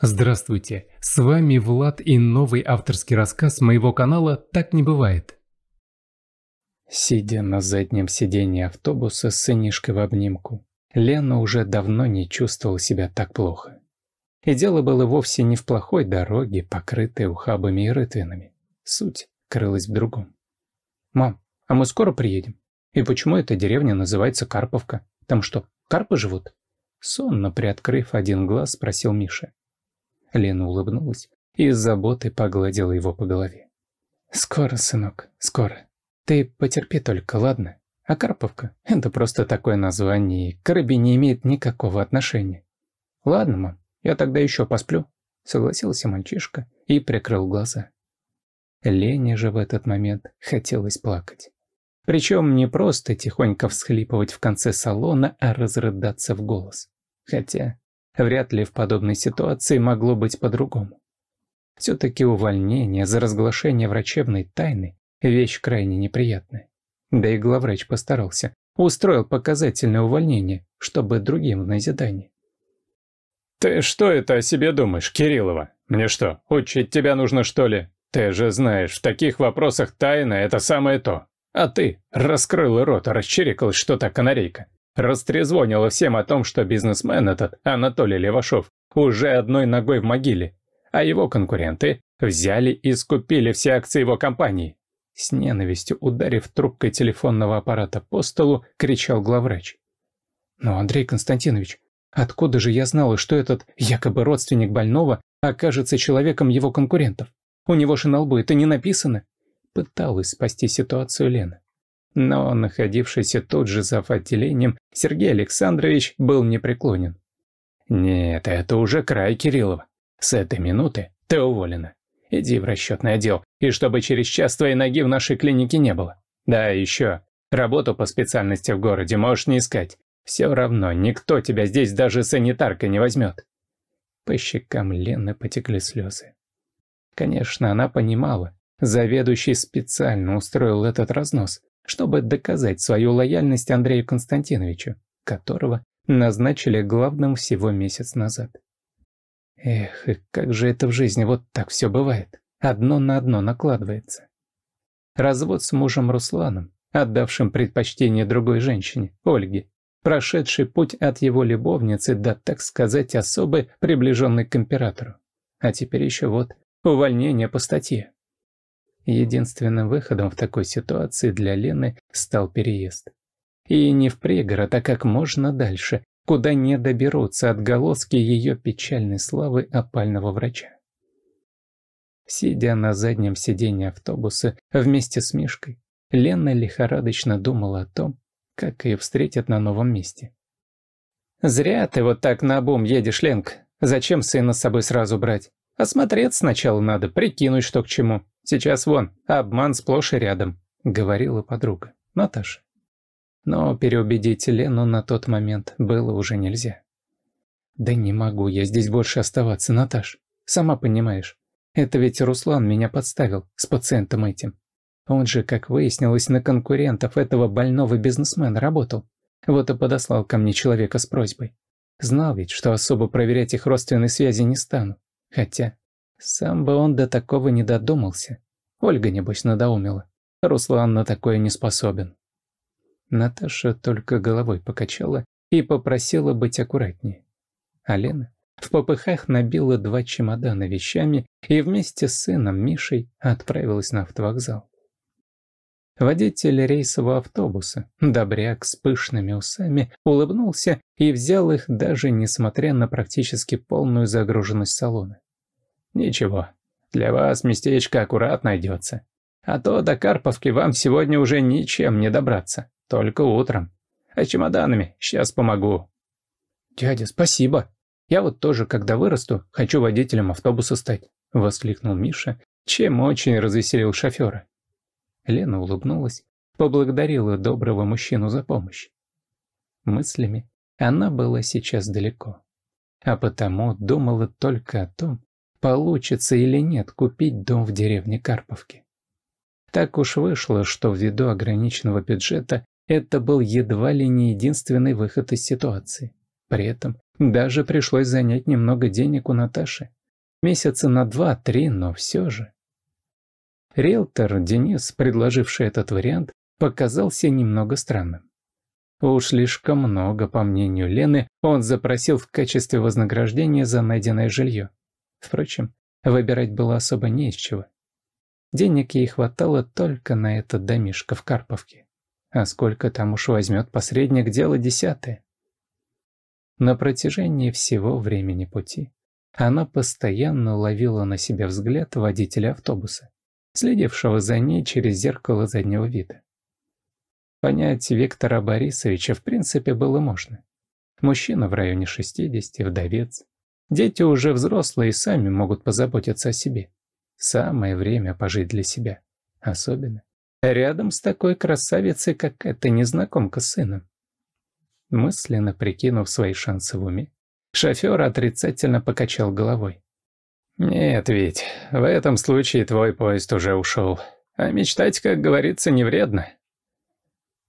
Здравствуйте, с вами Влад и новый авторский рассказ моего канала «Так не бывает». Сидя на заднем сиденье автобуса с сынишкой в обнимку, Лена уже давно не чувствовала себя так плохо. И дело было вовсе не в плохой дороге, покрытой ухабами и рытвинами. Суть крылась в другом. «Мам, а мы скоро приедем? И почему эта деревня называется Карповка? Там что, карпы живут?» Сонно приоткрыв один глаз, спросил Миша. Лена улыбнулась и с заботой погладила его по голове. «Скоро, сынок, скоро. Ты потерпи только, ладно? А Карповка — это просто такое название, и к рыбе не имеет никакого отношения. Ладно, мам, я тогда еще посплю», — согласился мальчишка и прикрыл глаза. Лене же в этот момент хотелось плакать. Причем не просто тихонько всхлипывать в конце салона, а разрыдаться в голос. Хотя Вряд ли в подобной ситуации могло быть по-другому. Все-таки увольнение за разглашение врачебной тайны – вещь крайне неприятная. Да и главврач постарался, устроил показательное увольнение, чтобы другим в назидание. «Ты что это о себе думаешь, Кириллова? Мне что, учить тебя нужно, что ли? Ты же знаешь, в таких вопросах тайна – это самое то. А ты раскрыла рот, расчирикалась, что так канарейка растрезвонила всем о том, что бизнесмен этот, Анатолий Левашов, уже одной ногой в могиле, а его конкуренты взяли и скупили все акции его компании. С ненавистью ударив трубкой телефонного аппарата по столу, кричал главврач. «Но, «Ну, Андрей Константинович, откуда же я знала, что этот якобы родственник больного окажется человеком его конкурентов? У него же на лбу это не написано?» Пыталась спасти ситуацию Лена но находившийся тут же за отделением Сергей Александрович был непреклонен. «Нет, это уже край Кириллова. С этой минуты ты уволена. Иди в расчетный отдел, и чтобы через час твоей ноги в нашей клинике не было. Да, еще, работу по специальности в городе можешь не искать. Все равно никто тебя здесь даже санитарка не возьмет». По щекам Лены потекли слезы. Конечно, она понимала, заведующий специально устроил этот разнос, чтобы доказать свою лояльность Андрею Константиновичу, которого назначили главным всего месяц назад. Эх, и как же это в жизни вот так все бывает, одно на одно накладывается. Развод с мужем Русланом, отдавшим предпочтение другой женщине, Ольге, прошедший путь от его любовницы до, так сказать, особой приближенной к императору. А теперь еще вот увольнение по статье. Единственным выходом в такой ситуации для Лены стал переезд. И не в пригород, а как можно дальше, куда не доберутся отголоски ее печальной славы опального врача. Сидя на заднем сиденье автобуса вместе с Мишкой, Лена лихорадочно думала о том, как ее встретят на новом месте. «Зря ты вот так на бум едешь, Ленк. Зачем сына с собой сразу брать? Осмотреться сначала надо, прикинуть, что к чему. Сейчас вон, обман сплошь и рядом», — говорила подруга, Наташа. Но переубедить Лену на тот момент было уже нельзя. «Да не могу я здесь больше оставаться, Наташ. Сама понимаешь. Это ведь Руслан меня подставил с пациентом этим. Он же, как выяснилось, на конкурентов этого больного бизнесмена работал. Вот и подослал ко мне человека с просьбой. Знал ведь, что особо проверять их родственные связи не стану. Хотя, сам бы он до такого не додумался. Ольга, небось, надоумила. Руслан на такое не способен. Наташа только головой покачала и попросила быть аккуратнее. Алена в попыхах набила два чемодана вещами и вместе с сыном Мишей отправилась на автовокзал. Водитель рейсового автобуса, добряк с пышными усами, улыбнулся и взял их даже несмотря на практически полную загруженность салона. «Ничего, для вас местечко аккурат найдется. А то до Карповки вам сегодня уже ничем не добраться, только утром. А чемоданами сейчас помогу». «Дядя, спасибо. Я вот тоже, когда вырасту, хочу водителем автобуса стать», – воскликнул Миша, чем очень развеселил шофера. Лена улыбнулась, поблагодарила доброго мужчину за помощь. Мыслями она была сейчас далеко, а потому думала только о том, получится или нет купить дом в деревне Карповке. Так уж вышло, что ввиду ограниченного бюджета это был едва ли не единственный выход из ситуации. При этом даже пришлось занять немного денег у Наташи. Месяца на два-три, но все же. Риэлтор Денис, предложивший этот вариант, показался немного странным. Уж слишком много, по мнению Лены, он запросил в качестве вознаграждения за найденное жилье. Впрочем, выбирать было особо не из чего. Денег ей хватало только на этот домишко в Карповке. А сколько там уж возьмет посредник, дело десятое. На протяжении всего времени пути она постоянно ловила на себе взгляд водителя автобуса следившего за ней через зеркало заднего вида. Понять Виктора Борисовича в принципе было можно. Мужчина в районе 60, вдовец. Дети уже взрослые и сами могут позаботиться о себе. Самое время пожить для себя. Особенно. Рядом с такой красавицей, как эта незнакомка с сыном. Мысленно прикинув свои шансы в уме, шофер отрицательно покачал головой. «Нет, ведь в этом случае твой поезд уже ушел. А мечтать, как говорится, не вредно».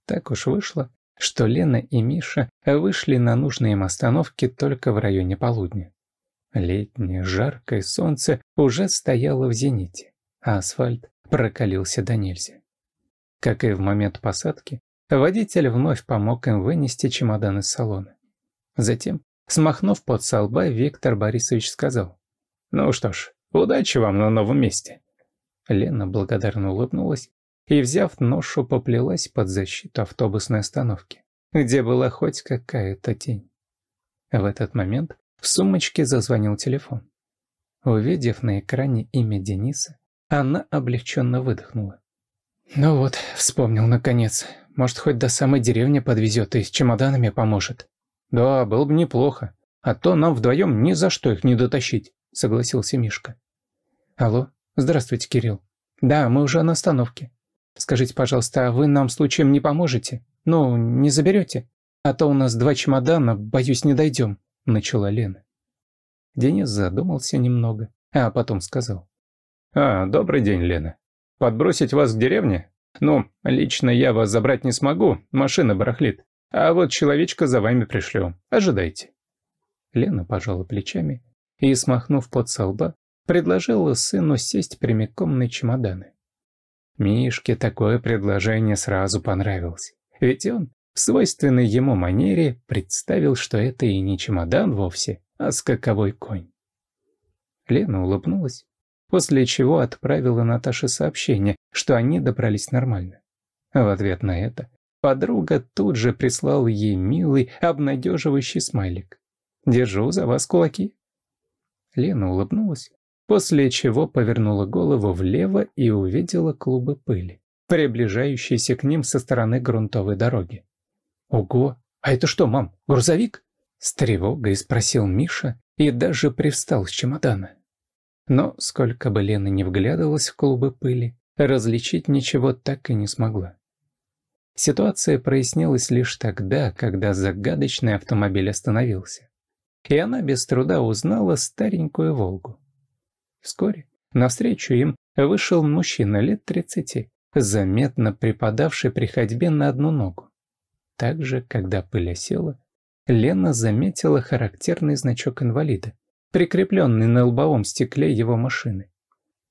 Так уж вышло, что Лена и Миша вышли на нужные им остановки только в районе полудня. Летнее жаркое солнце уже стояло в зените, а асфальт прокалился до нельзя. Как и в момент посадки, водитель вновь помог им вынести чемодан из салона. Затем, смахнув под со лба, Виктор Борисович сказал. «Ну что ж, удачи вам на новом месте». Лена благодарно улыбнулась и, взяв ношу, поплелась под защиту автобусной остановки, где была хоть какая-то тень. В этот момент в сумочке зазвонил телефон. Увидев на экране имя Дениса, она облегченно выдохнула. «Ну вот, вспомнил наконец. Может, хоть до самой деревни подвезет и с чемоданами поможет?» «Да, было бы неплохо. А то нам вдвоем ни за что их не дотащить». – согласился Мишка. «Алло, здравствуйте, Кирилл. Да, мы уже на остановке. Скажите, пожалуйста, а вы нам случаем не поможете? Ну, не заберете? А то у нас два чемодана, боюсь, не дойдем», – начала Лена. Денис задумался немного, а потом сказал. «А, добрый день, Лена. Подбросить вас к деревне? Ну, лично я вас забрать не смогу, машина барахлит. А вот человечка за вами пришлю. Ожидайте». Лена пожала плечами и, смахнув под солба, предложила сыну сесть прямиком на чемоданы. Мишке такое предложение сразу понравилось, ведь он, в свойственной ему манере, представил, что это и не чемодан вовсе, а скаковой конь. Лена улыбнулась, после чего отправила Наташе сообщение, что они добрались нормально. В ответ на это подруга тут же прислала ей милый, обнадеживающий смайлик. «Держу за вас кулаки». Лена улыбнулась, после чего повернула голову влево и увидела клубы пыли, приближающиеся к ним со стороны грунтовой дороги. «Ого! А это что, мам, грузовик?» С тревогой спросил Миша и даже привстал с чемодана. Но сколько бы Лена не вглядывалась в клубы пыли, различить ничего так и не смогла. Ситуация прояснилась лишь тогда, когда загадочный автомобиль остановился и она без труда узнала старенькую «Волгу». Вскоре навстречу им вышел мужчина лет тридцати, заметно припадавший при ходьбе на одну ногу. Также, когда пыль осела, Лена заметила характерный значок инвалида, прикрепленный на лобовом стекле его машины.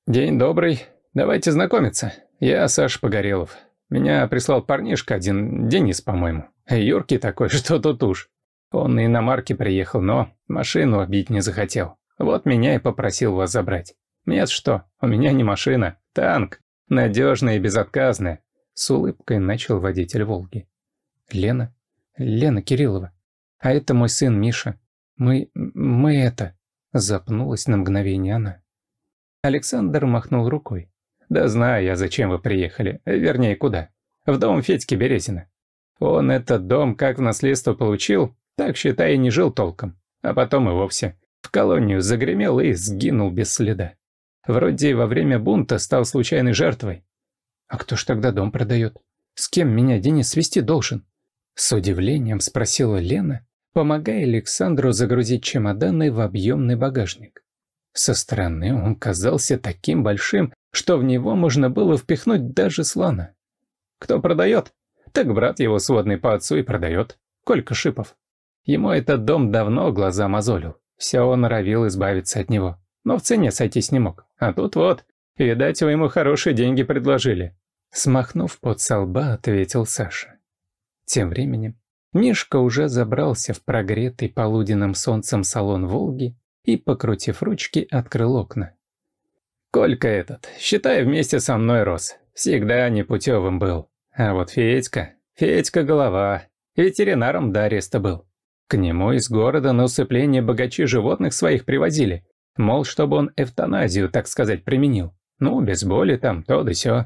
«День добрый. Давайте знакомиться. Я Саш Погорелов. Меня прислал парнишка один, Денис, по-моему. Юркий такой, что тут уж». Он на иномарке приехал, но машину обить не захотел. Вот меня и попросил вас забрать. Нет что, у меня не машина, танк. Надежная и безотказная. С улыбкой начал водитель «Волги». Лена? Лена Кириллова. А это мой сын Миша. Мы... мы это... Запнулась на мгновение она. Александр махнул рукой. «Да знаю я, зачем вы приехали. Вернее, куда. В дом Федьки Березина. Он этот дом как в наследство получил, так, считай, не жил толком. А потом и вовсе. В колонию загремел и сгинул без следа. Вроде во время бунта стал случайной жертвой. А кто ж тогда дом продает? С кем меня Денис свести должен? С удивлением спросила Лена, помогая Александру загрузить чемоданы в объемный багажник. Со стороны он казался таким большим, что в него можно было впихнуть даже слона. Кто продает? Так брат его сводный по отцу и продает. Колька Шипов. Ему этот дом давно глаза мозолил. Все он норовил избавиться от него. Но в цене сойтись не мог. А тут вот, видать, вы ему хорошие деньги предложили. Смахнув под солба, ответил Саша. Тем временем Мишка уже забрался в прогретый полуденным солнцем салон «Волги» и, покрутив ручки, открыл окна. «Колька этот, считай, вместе со мной рос. Всегда непутевым был. А вот Федька, Федька голова, ветеринаром Дариста был. К нему из города на усыпление богачи животных своих привозили. Мол, чтобы он эвтаназию, так сказать, применил. Ну, без боли там, то да сё.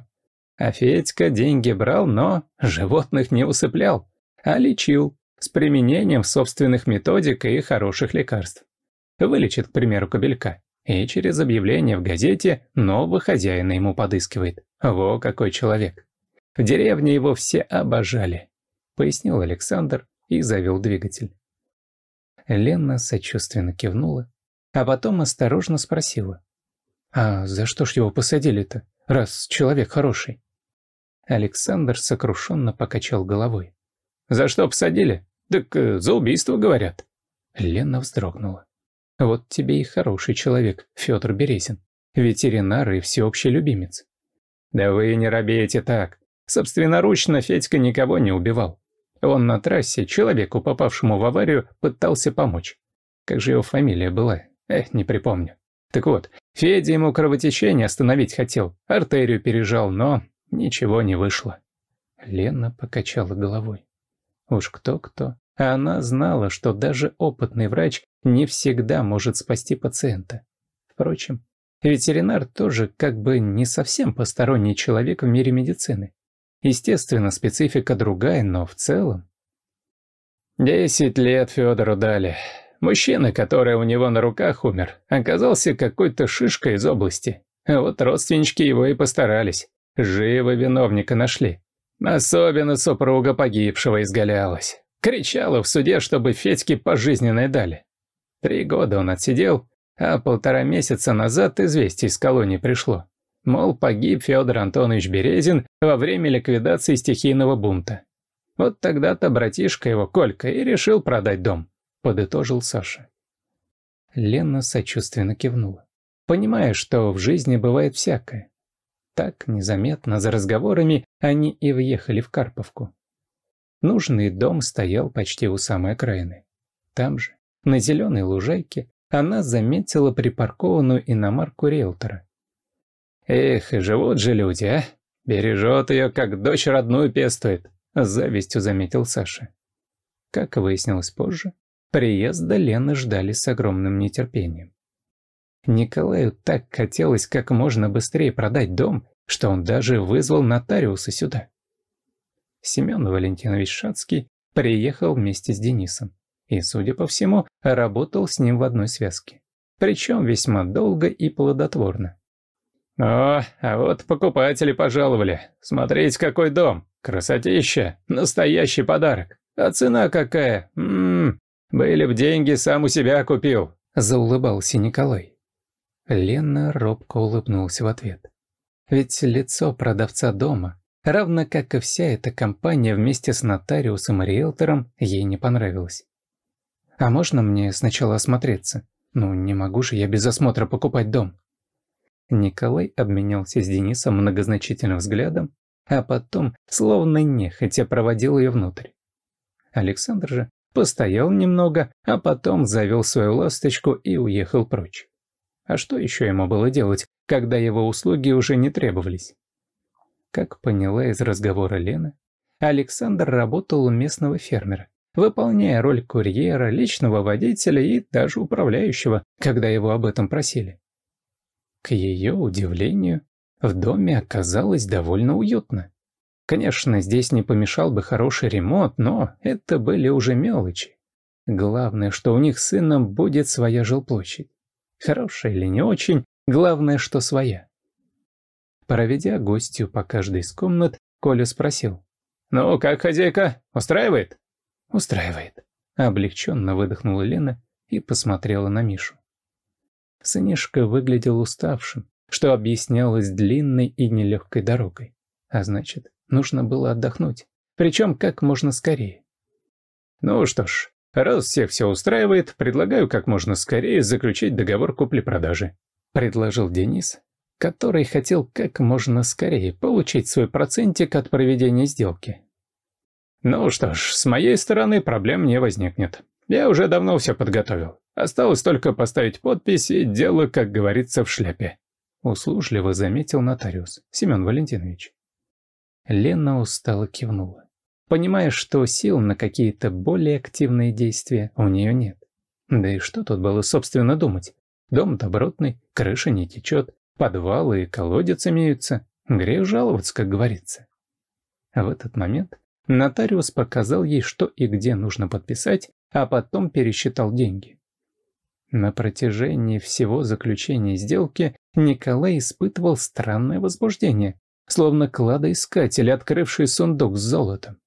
А Федька деньги брал, но животных не усыплял, а лечил с применением собственных методик и хороших лекарств. Вылечит, к примеру, кобелька. И через объявление в газете нового хозяина ему подыскивает. Во какой человек. В деревне его все обожали, пояснил Александр и завел двигатель. Лена сочувственно кивнула, а потом осторожно спросила. «А за что ж его посадили-то, раз человек хороший?» Александр сокрушенно покачал головой. «За что посадили? Так э, за убийство, говорят». Лена вздрогнула. «Вот тебе и хороший человек, Федор Березин. Ветеринар и всеобщий любимец». «Да вы не робейте так. Собственноручно Федька никого не убивал. Он на трассе человеку, попавшему в аварию, пытался помочь. Как же его фамилия была? Эх, не припомню. Так вот, Федя ему кровотечение остановить хотел, артерию пережал, но ничего не вышло. Лена покачала головой. Уж кто-кто. А она знала, что даже опытный врач не всегда может спасти пациента. Впрочем, ветеринар тоже как бы не совсем посторонний человек в мире медицины. Естественно, специфика другая, но в целом... Десять лет Федору дали. Мужчина, который у него на руках умер, оказался какой-то шишкой из области. А вот родственнички его и постарались. Живо виновника нашли. Особенно супруга погибшего изгалялась. Кричала в суде, чтобы Федьке пожизненное дали. Три года он отсидел, а полтора месяца назад известие из колонии пришло. Мол, погиб Федор Антонович Березин во время ликвидации стихийного бунта. Вот тогда-то братишка его, Колька, и решил продать дом, подытожил Саша. Лена сочувственно кивнула, понимая, что в жизни бывает всякое. Так, незаметно, за разговорами, они и въехали в Карповку. Нужный дом стоял почти у самой окраины. Там же, на зеленой лужайке, она заметила припаркованную иномарку риэлтора. Эх, живут же люди, а? Бережет ее, как дочь родную пестует, с завистью заметил Саша. Как выяснилось позже, приезда Лены ждали с огромным нетерпением. Николаю так хотелось как можно быстрее продать дом, что он даже вызвал нотариуса сюда. Семен Валентинович Шацкий приехал вместе с Денисом и, судя по всему, работал с ним в одной связке. Причем весьма долго и плодотворно. О, а вот покупатели пожаловали. Смотрите, какой дом. Красотища. Настоящий подарок. А цена какая? Ммм, были бы деньги, сам у себя купил. Заулыбался Николай. Лена робко улыбнулась в ответ. Ведь лицо продавца дома, равно как и вся эта компания вместе с нотариусом и риэлтором, ей не понравилось. «А можно мне сначала осмотреться? Ну, не могу же я без осмотра покупать дом». Николай обменялся с Денисом многозначительным взглядом, а потом, словно нехотя, проводил ее внутрь. Александр же постоял немного, а потом завел свою ласточку и уехал прочь. А что еще ему было делать, когда его услуги уже не требовались? Как поняла из разговора Лена, Александр работал у местного фермера, выполняя роль курьера, личного водителя и даже управляющего, когда его об этом просили. К ее удивлению, в доме оказалось довольно уютно. Конечно, здесь не помешал бы хороший ремонт, но это были уже мелочи. Главное, что у них с сыном будет своя жилплощадь. Хорошая или не очень, главное, что своя. Проведя гостью по каждой из комнат, Коля спросил. «Ну, как хозяйка, устраивает?» «Устраивает», — облегченно выдохнула Лена и посмотрела на Мишу. Сынишка выглядел уставшим, что объяснялось длинной и нелегкой дорогой. А значит, нужно было отдохнуть. Причем как можно скорее. Ну что ж, раз всех все устраивает, предлагаю как можно скорее заключить договор купли-продажи. Предложил Денис, который хотел как можно скорее получить свой процентик от проведения сделки. Ну что ж, с моей стороны проблем не возникнет. Я уже давно все подготовил. Осталось только поставить подпись, и дело, как говорится, в шляпе. Услужливо заметил нотариус, Семен Валентинович. Лена устало кивнула, понимая, что сил на какие-то более активные действия у нее нет. Да и что тут было, собственно, думать? Дом добротный, крыша не течет, подвалы и колодец имеются. Грех жаловаться, как говорится. В этот момент нотариус показал ей, что и где нужно подписать, а потом пересчитал деньги. На протяжении всего заключения сделки Николай испытывал странное возбуждение, словно кладоискатель, открывший сундук с золотом.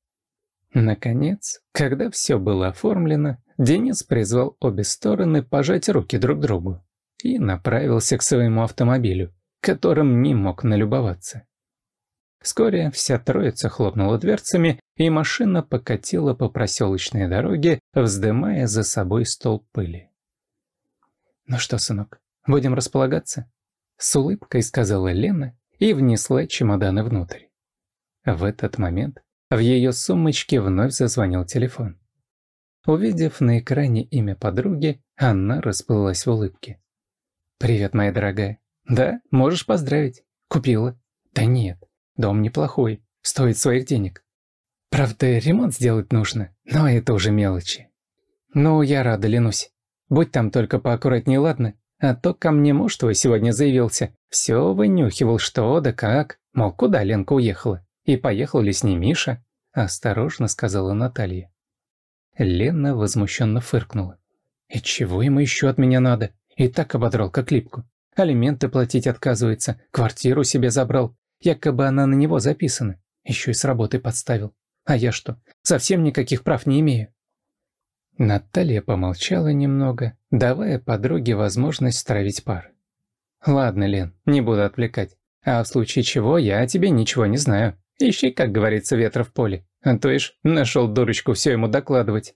Наконец, когда все было оформлено, Денис призвал обе стороны пожать руки друг другу и направился к своему автомобилю, которым не мог налюбоваться. Вскоре вся троица хлопнула дверцами, и машина покатила по проселочной дороге, вздымая за собой столб пыли. «Ну что, сынок, будем располагаться?» С улыбкой сказала Лена и внесла чемоданы внутрь. В этот момент в ее сумочке вновь зазвонил телефон. Увидев на экране имя подруги, она расплылась в улыбке. «Привет, моя дорогая. Да, можешь поздравить. Купила. Да нет, дом неплохой, стоит своих денег. Правда, ремонт сделать нужно, но это уже мелочи. Ну, я рада, Ленусь. Будь там только поаккуратнее, ладно? А то ко мне муж твой сегодня заявился. Все вынюхивал, что да как. Мол, куда Ленка уехала? И поехал ли с ней Миша? Осторожно сказала Наталья. Лена возмущенно фыркнула. «И чего ему еще от меня надо? И так ободрал, как липку. Алименты платить отказывается, квартиру себе забрал. Якобы она на него записана. Еще и с работы подставил. А я что, совсем никаких прав не имею? Наталья помолчала немного, давая подруге возможность стравить пар. «Ладно, Лен, не буду отвлекать. А в случае чего я о тебе ничего не знаю. Ищи, как говорится, ветра в поле. А то ишь, нашел дурочку все ему докладывать».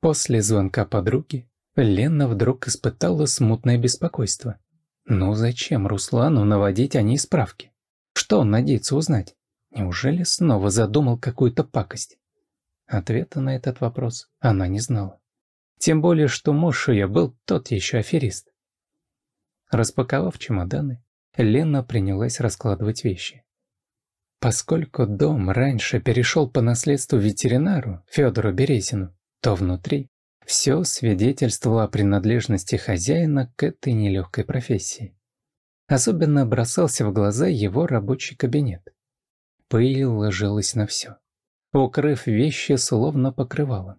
После звонка подруги Лена вдруг испытала смутное беспокойство. Ну зачем Руслану наводить о ней справки? Что он надеется узнать? Неужели снова задумал какую-то пакость? Ответа на этот вопрос она не знала. Тем более, что муж ее был тот еще аферист. Распаковав чемоданы, Лена принялась раскладывать вещи. Поскольку дом раньше перешел по наследству ветеринару Федору Березину, то внутри все свидетельствовало о принадлежности хозяина к этой нелегкой профессии. Особенно бросался в глаза его рабочий кабинет. Пыль ложилась на все укрыв вещи словно покрывалом.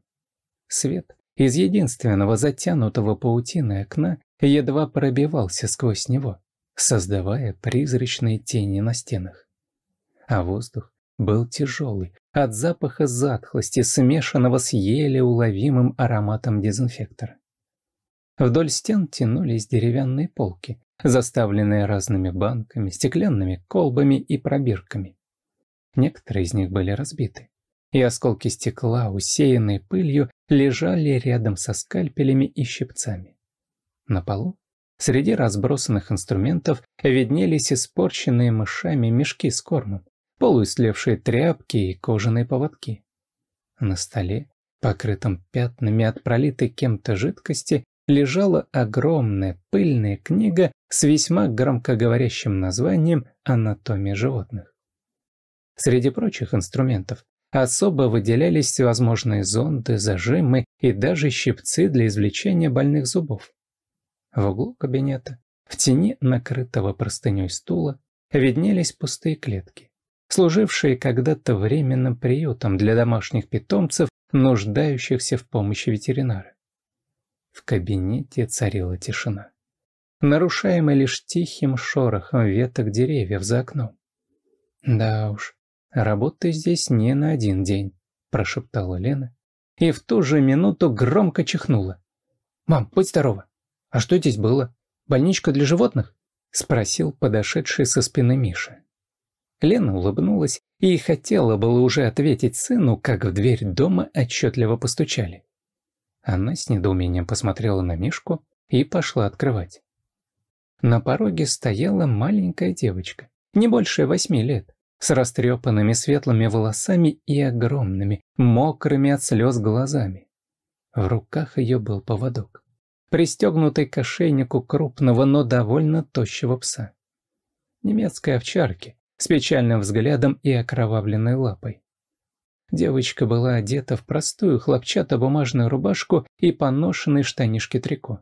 Свет из единственного затянутого паутины окна едва пробивался сквозь него, создавая призрачные тени на стенах. А воздух был тяжелый, от запаха затхлости, смешанного с еле уловимым ароматом дезинфектора. Вдоль стен тянулись деревянные полки, заставленные разными банками, стеклянными колбами и пробирками. Некоторые из них были разбиты и осколки стекла, усеянные пылью, лежали рядом со скальпелями и щипцами. На полу, среди разбросанных инструментов, виднелись испорченные мышами мешки с кормом, полуислевшие тряпки и кожаные поводки. На столе, покрытом пятнами от пролитой кем-то жидкости, лежала огромная пыльная книга с весьма громкоговорящим названием «Анатомия животных». Среди прочих инструментов особо выделялись всевозможные зонды, зажимы и даже щипцы для извлечения больных зубов. В углу кабинета, в тени накрытого простыней стула, виднелись пустые клетки, служившие когда-то временным приютом для домашних питомцев, нуждающихся в помощи ветеринара. В кабинете царила тишина, нарушаемая лишь тихим шорохом веток деревьев за окном. Да уж, «Работай здесь не на один день», – прошептала Лена. И в ту же минуту громко чихнула. «Мам, будь здорова! А что здесь было? Больничка для животных?» – спросил подошедший со спины Миша. Лена улыбнулась и хотела было уже ответить сыну, как в дверь дома отчетливо постучали. Она с недоумением посмотрела на Мишку и пошла открывать. На пороге стояла маленькая девочка, не больше восьми лет с растрепанными светлыми волосами и огромными, мокрыми от слез глазами. В руках ее был поводок, пристегнутый к ошейнику крупного, но довольно тощего пса. Немецкой овчарки, с печальным взглядом и окровавленной лапой. Девочка была одета в простую хлопчатобумажную рубашку и поношенные штанишки трико.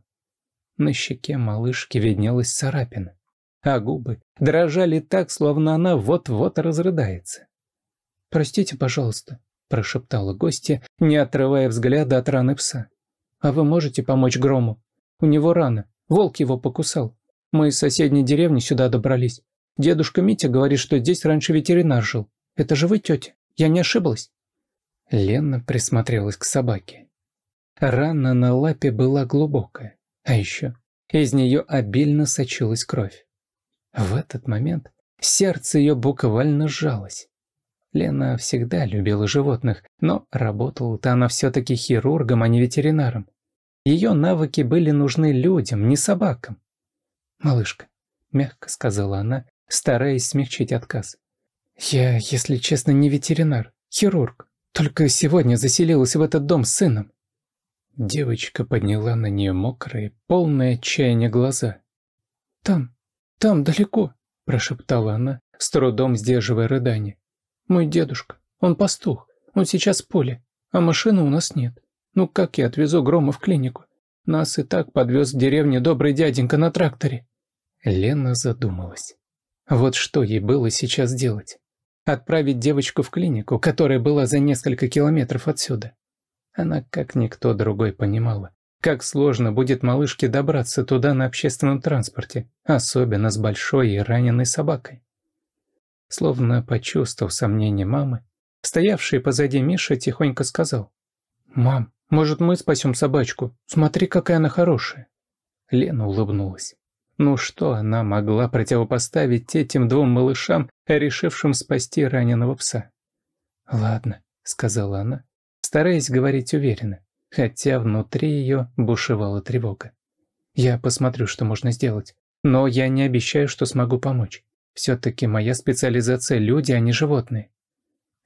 На щеке малышки виднелась царапина а губы дрожали так, словно она вот-вот разрыдается. «Простите, пожалуйста», – прошептала гостья, не отрывая взгляда от раны пса. «А вы можете помочь Грому? У него рана, волк его покусал. Мы из соседней деревни сюда добрались. Дедушка Митя говорит, что здесь раньше ветеринар жил. Это же вы, тетя, я не ошиблась». Лена присмотрелась к собаке. Рана на лапе была глубокая, а еще из нее обильно сочилась кровь. В этот момент сердце ее буквально сжалось. Лена всегда любила животных, но работала-то она все-таки хирургом, а не ветеринаром. Ее навыки были нужны людям, не собакам. «Малышка», — мягко сказала она, стараясь смягчить отказ. «Я, если честно, не ветеринар, хирург. Только сегодня заселилась в этот дом с сыном». Девочка подняла на нее мокрые, полные отчаяния глаза. «Там, там далеко», – прошептала она, с трудом сдерживая рыдание. «Мой дедушка, он пастух, он сейчас в поле, а машины у нас нет. Ну как я отвезу Грома в клинику? Нас и так подвез к деревне добрый дяденька на тракторе». Лена задумалась. Вот что ей было сейчас делать. Отправить девочку в клинику, которая была за несколько километров отсюда. Она, как никто другой, понимала, как сложно будет малышке добраться туда на общественном транспорте, особенно с большой и раненой собакой. Словно почувствовав сомнение мамы, стоявший позади Миша тихонько сказал. «Мам, может, мы спасем собачку? Смотри, какая она хорошая!» Лена улыбнулась. Ну что она могла противопоставить этим двум малышам, решившим спасти раненого пса? «Ладно», — сказала она, стараясь говорить уверенно хотя внутри ее бушевала тревога. Я посмотрю, что можно сделать, но я не обещаю, что смогу помочь. Все-таки моя специализация – люди, а не животные.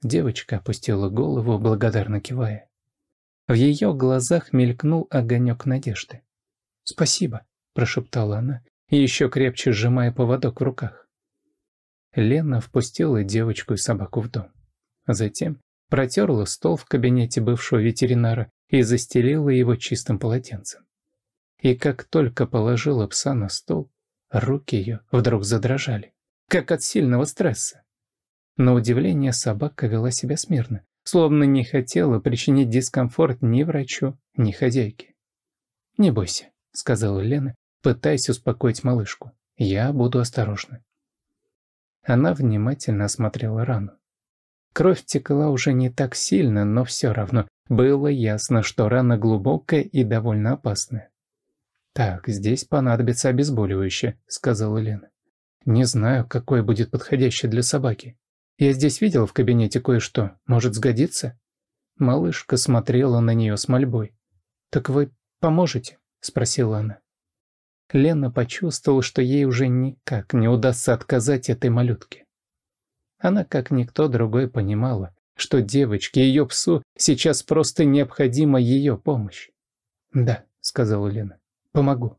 Девочка опустила голову, благодарно кивая. В ее глазах мелькнул огонек надежды. «Спасибо», – прошептала она, еще крепче сжимая поводок в руках. Лена впустила девочку и собаку в дом. Затем протерла стол в кабинете бывшего ветеринара и застелила его чистым полотенцем. И как только положила пса на стол, руки ее вдруг задрожали, как от сильного стресса. На удивление собака вела себя смирно, словно не хотела причинить дискомфорт ни врачу, ни хозяйке. «Не бойся», — сказала Лена, пытаясь успокоить малышку. «Я буду осторожна». Она внимательно осмотрела рану. Кровь текла уже не так сильно, но все равно было ясно, что рана глубокая и довольно опасная. «Так, здесь понадобится обезболивающее», — сказала Лена. «Не знаю, какое будет подходящее для собаки. Я здесь видел в кабинете кое-что. Может, сгодится?» Малышка смотрела на нее с мольбой. «Так вы поможете?» — спросила она. Лена почувствовала, что ей уже никак не удастся отказать этой малютке. Она, как никто другой, понимала, что девочке, ее псу, сейчас просто необходима ее помощь. «Да», — сказала Лена, — «помогу».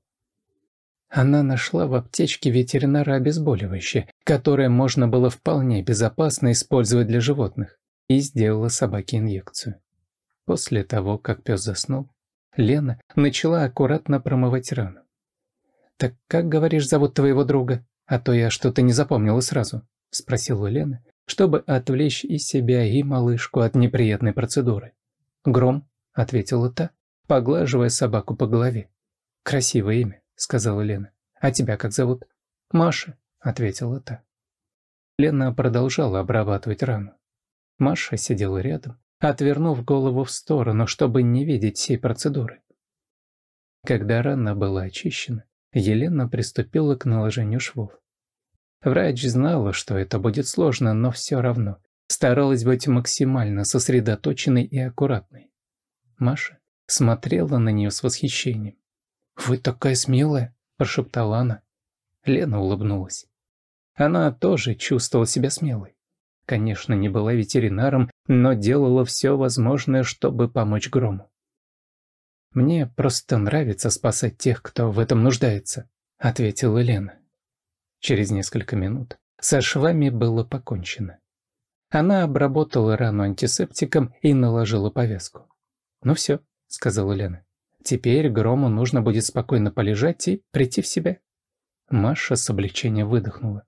Она нашла в аптечке ветеринара обезболивающее, которое можно было вполне безопасно использовать для животных, и сделала собаке инъекцию. После того, как пес заснул, Лена начала аккуратно промывать рану. «Так как, говоришь, зовут твоего друга? А то я что-то не запомнила сразу», — спросила Лена, чтобы отвлечь и себя, и малышку от неприятной процедуры. «Гром», — ответила та, поглаживая собаку по голове. «Красивое имя», — сказала Лена. «А тебя как зовут?» «Маша», — ответила та. Лена продолжала обрабатывать рану. Маша сидела рядом, отвернув голову в сторону, чтобы не видеть всей процедуры. Когда рана была очищена, Елена приступила к наложению швов. Врач знала, что это будет сложно, но все равно старалась быть максимально сосредоточенной и аккуратной. Маша смотрела на нее с восхищением. «Вы такая смелая!» – прошептала она. Лена улыбнулась. Она тоже чувствовала себя смелой. Конечно, не была ветеринаром, но делала все возможное, чтобы помочь Грому. «Мне просто нравится спасать тех, кто в этом нуждается», – ответила Лена. Через несколько минут со швами было покончено. Она обработала рану антисептиком и наложила повязку. «Ну все», — сказала Лена. «Теперь Грому нужно будет спокойно полежать и прийти в себя». Маша с облегчением выдохнула.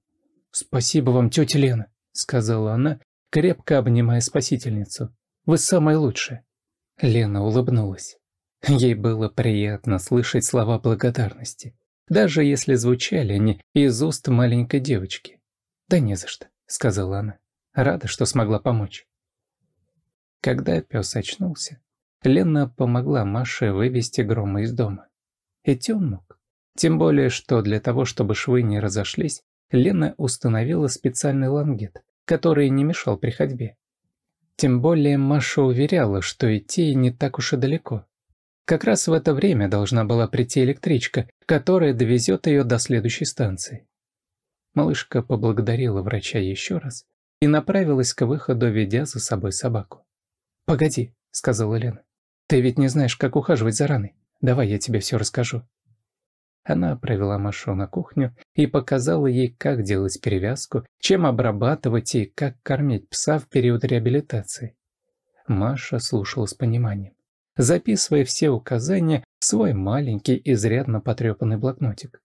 «Спасибо вам, тетя Лена», — сказала она, крепко обнимая спасительницу. «Вы самая лучшая». Лена улыбнулась. Ей было приятно слышать слова благодарности даже если звучали они из уст маленькой девочки. «Да не за что», — сказала она. «Рада, что смогла помочь». Когда пес очнулся, Лена помогла Маше вывести Грома из дома. Идти он мог. Тем более, что для того, чтобы швы не разошлись, Лена установила специальный лангет, который не мешал при ходьбе. Тем более Маша уверяла, что идти не так уж и далеко. Как раз в это время должна была прийти электричка, которая довезет ее до следующей станции. Малышка поблагодарила врача еще раз и направилась к выходу, ведя за собой собаку. «Погоди», — сказала Лена, — «ты ведь не знаешь, как ухаживать за раной. Давай я тебе все расскажу». Она провела Машу на кухню и показала ей, как делать перевязку, чем обрабатывать и как кормить пса в период реабилитации. Маша слушала с пониманием записывая все указания в свой маленький, изрядно потрепанный блокнотик.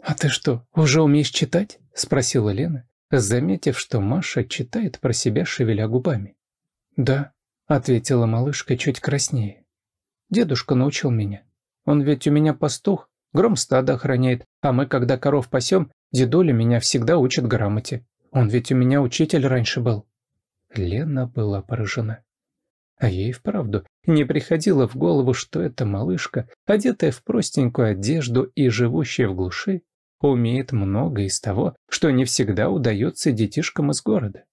«А ты что, уже умеешь читать?» – спросила Лена, заметив, что Маша читает про себя, шевеля губами. «Да», – ответила малышка чуть краснее. «Дедушка научил меня. Он ведь у меня пастух, гром стада охраняет, а мы, когда коров пасем, дедуля меня всегда учит грамоте. Он ведь у меня учитель раньше был». Лена была поражена. А ей вправду не приходило в голову, что эта малышка, одетая в простенькую одежду и живущая в глуши, умеет много из того, что не всегда удается детишкам из города.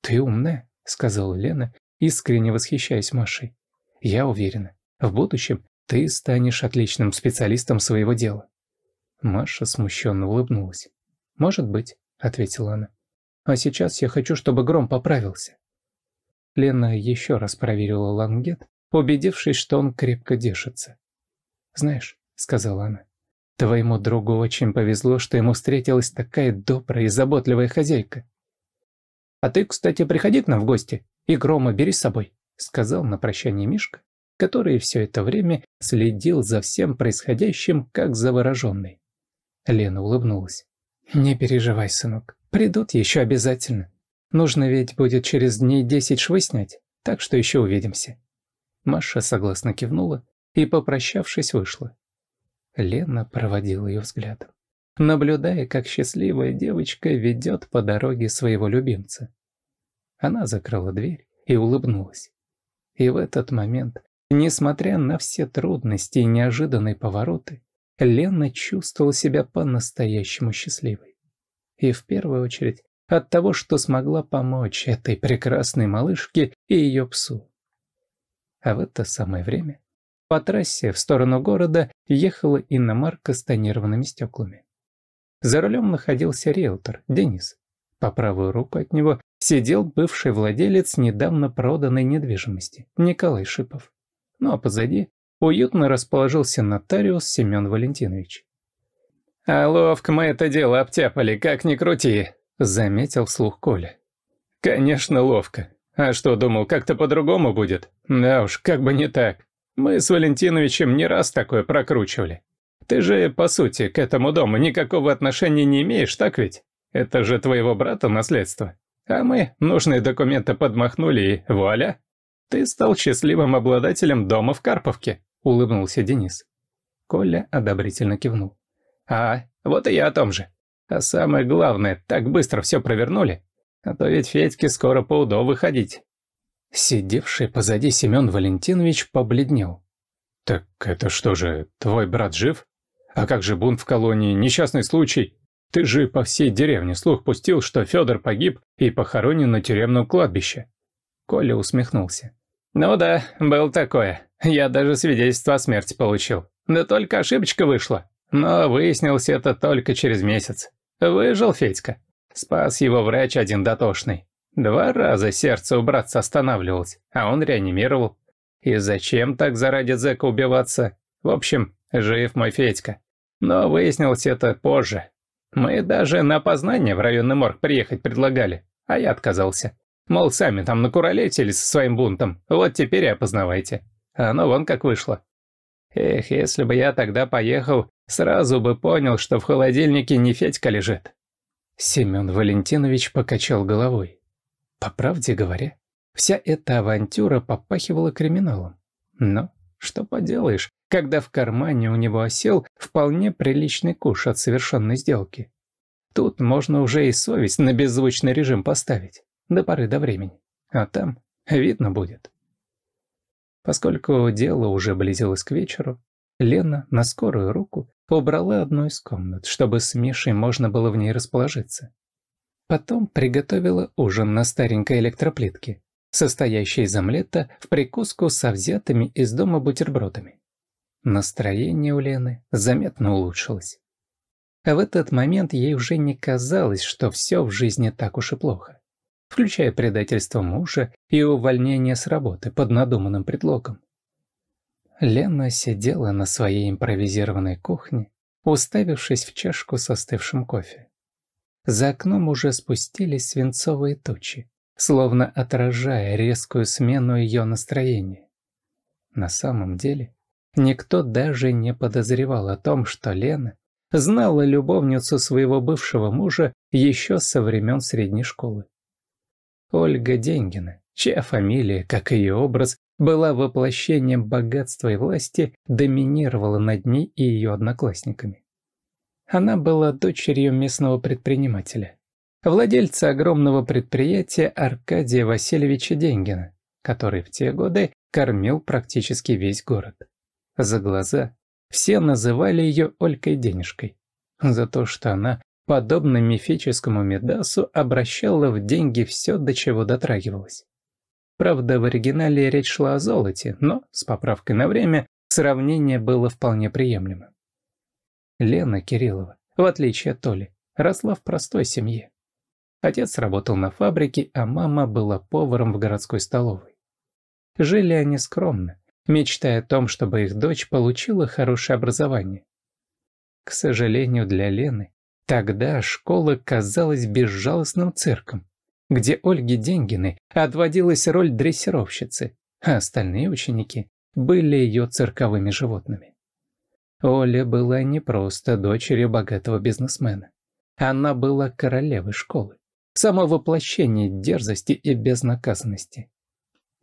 «Ты умная», — сказала Лена, искренне восхищаясь Машей. «Я уверена, в будущем ты станешь отличным специалистом своего дела». Маша смущенно улыбнулась. «Может быть», — ответила она. «А сейчас я хочу, чтобы Гром поправился». Лена еще раз проверила лангет, убедившись, что он крепко держится. «Знаешь», — сказала она, — «твоему другу очень повезло, что ему встретилась такая добрая и заботливая хозяйка». «А ты, кстати, приходи к нам в гости и грома бери с собой», — сказал на прощание Мишка, который все это время следил за всем происходящим, как завороженный. Лена улыбнулась. «Не переживай, сынок, придут еще обязательно». Нужно ведь будет через дней десять швы снять, так что еще увидимся». Маша согласно кивнула и, попрощавшись, вышла. Лена проводила ее взглядом, наблюдая, как счастливая девочка ведет по дороге своего любимца. Она закрыла дверь и улыбнулась. И в этот момент, несмотря на все трудности и неожиданные повороты, Лена чувствовала себя по-настоящему счастливой. И в первую очередь от того, что смогла помочь этой прекрасной малышке и ее псу. А в это самое время по трассе в сторону города ехала иномарка с тонированными стеклами. За рулем находился риэлтор, Денис. По правую руку от него сидел бывший владелец недавно проданной недвижимости, Николай Шипов. Ну а позади уютно расположился нотариус Семен Валентинович. «А ловко мы это дело обтяпали, как ни крути», заметил вслух Коля. «Конечно, ловко. А что, думал, как-то по-другому будет? Да уж, как бы не так. Мы с Валентиновичем не раз такое прокручивали. Ты же, по сути, к этому дому никакого отношения не имеешь, так ведь? Это же твоего брата наследство. А мы нужные документы подмахнули и вуаля. Ты стал счастливым обладателем дома в Карповке», — улыбнулся Денис. Коля одобрительно кивнул. «А, вот и я о том же. А самое главное, так быстро все провернули. А то ведь Федьке скоро по УДО выходить. Сидевший позади Семен Валентинович побледнел. «Так это что же, твой брат жив? А как же бунт в колонии, несчастный случай? Ты же по всей деревне слух пустил, что Федор погиб и похоронен на тюремном кладбище». Коля усмехнулся. «Ну да, был такое. Я даже свидетельство о смерти получил. Да только ошибочка вышла. Но выяснилось это только через месяц. Выжил Федька. Спас его врач один дотошный. Два раза сердце у братца останавливалось, а он реанимировал. И зачем так заради зэка убиваться? В общем, жив мой Федька. Но выяснилось это позже. Мы даже на опознание в районный морг приехать предлагали, а я отказался. Мол, сами там накуролетили со своим бунтом, вот теперь и опознавайте. Оно вон как вышло. Эх, если бы я тогда поехал, сразу бы понял, что в холодильнике не Федька лежит. Семен Валентинович покачал головой. По правде говоря, вся эта авантюра попахивала криминалом. Но что поделаешь, когда в кармане у него осел вполне приличный куш от совершенной сделки. Тут можно уже и совесть на беззвучный режим поставить, до поры до времени. А там видно будет. Поскольку дело уже близилось к вечеру, Лена на скорую руку убрала одну из комнат, чтобы с Мишей можно было в ней расположиться. Потом приготовила ужин на старенькой электроплитке, состоящей из омлета в прикуску со взятыми из дома бутербродами. Настроение у Лены заметно улучшилось. А в этот момент ей уже не казалось, что все в жизни так уж и плохо включая предательство мужа и увольнение с работы под надуманным предлогом. Лена сидела на своей импровизированной кухне, уставившись в чашку с остывшим кофе. За окном уже спустились свинцовые тучи, словно отражая резкую смену ее настроения. На самом деле, никто даже не подозревал о том, что Лена знала любовницу своего бывшего мужа еще со времен средней школы. Ольга Деньгина, чья фамилия, как и ее образ, была воплощением богатства и власти, доминировала над ней и ее одноклассниками. Она была дочерью местного предпринимателя, владельца огромного предприятия Аркадия Васильевича Деньгина, который в те годы кормил практически весь город. За глаза все называли ее Олькой Денежкой, за то, что она подобно мифическому Медасу, обращала в деньги все, до чего дотрагивалась. Правда, в оригинале речь шла о золоте, но, с поправкой на время, сравнение было вполне приемлемо. Лена Кириллова, в отличие от Толи, росла в простой семье. Отец работал на фабрике, а мама была поваром в городской столовой. Жили они скромно, мечтая о том, чтобы их дочь получила хорошее образование. К сожалению для Лены, Тогда школа казалась безжалостным цирком, где Ольге Деньгины отводилась роль дрессировщицы, а остальные ученики были ее цирковыми животными. Оля была не просто дочерью богатого бизнесмена. Она была королевой школы, само воплощение дерзости и безнаказанности.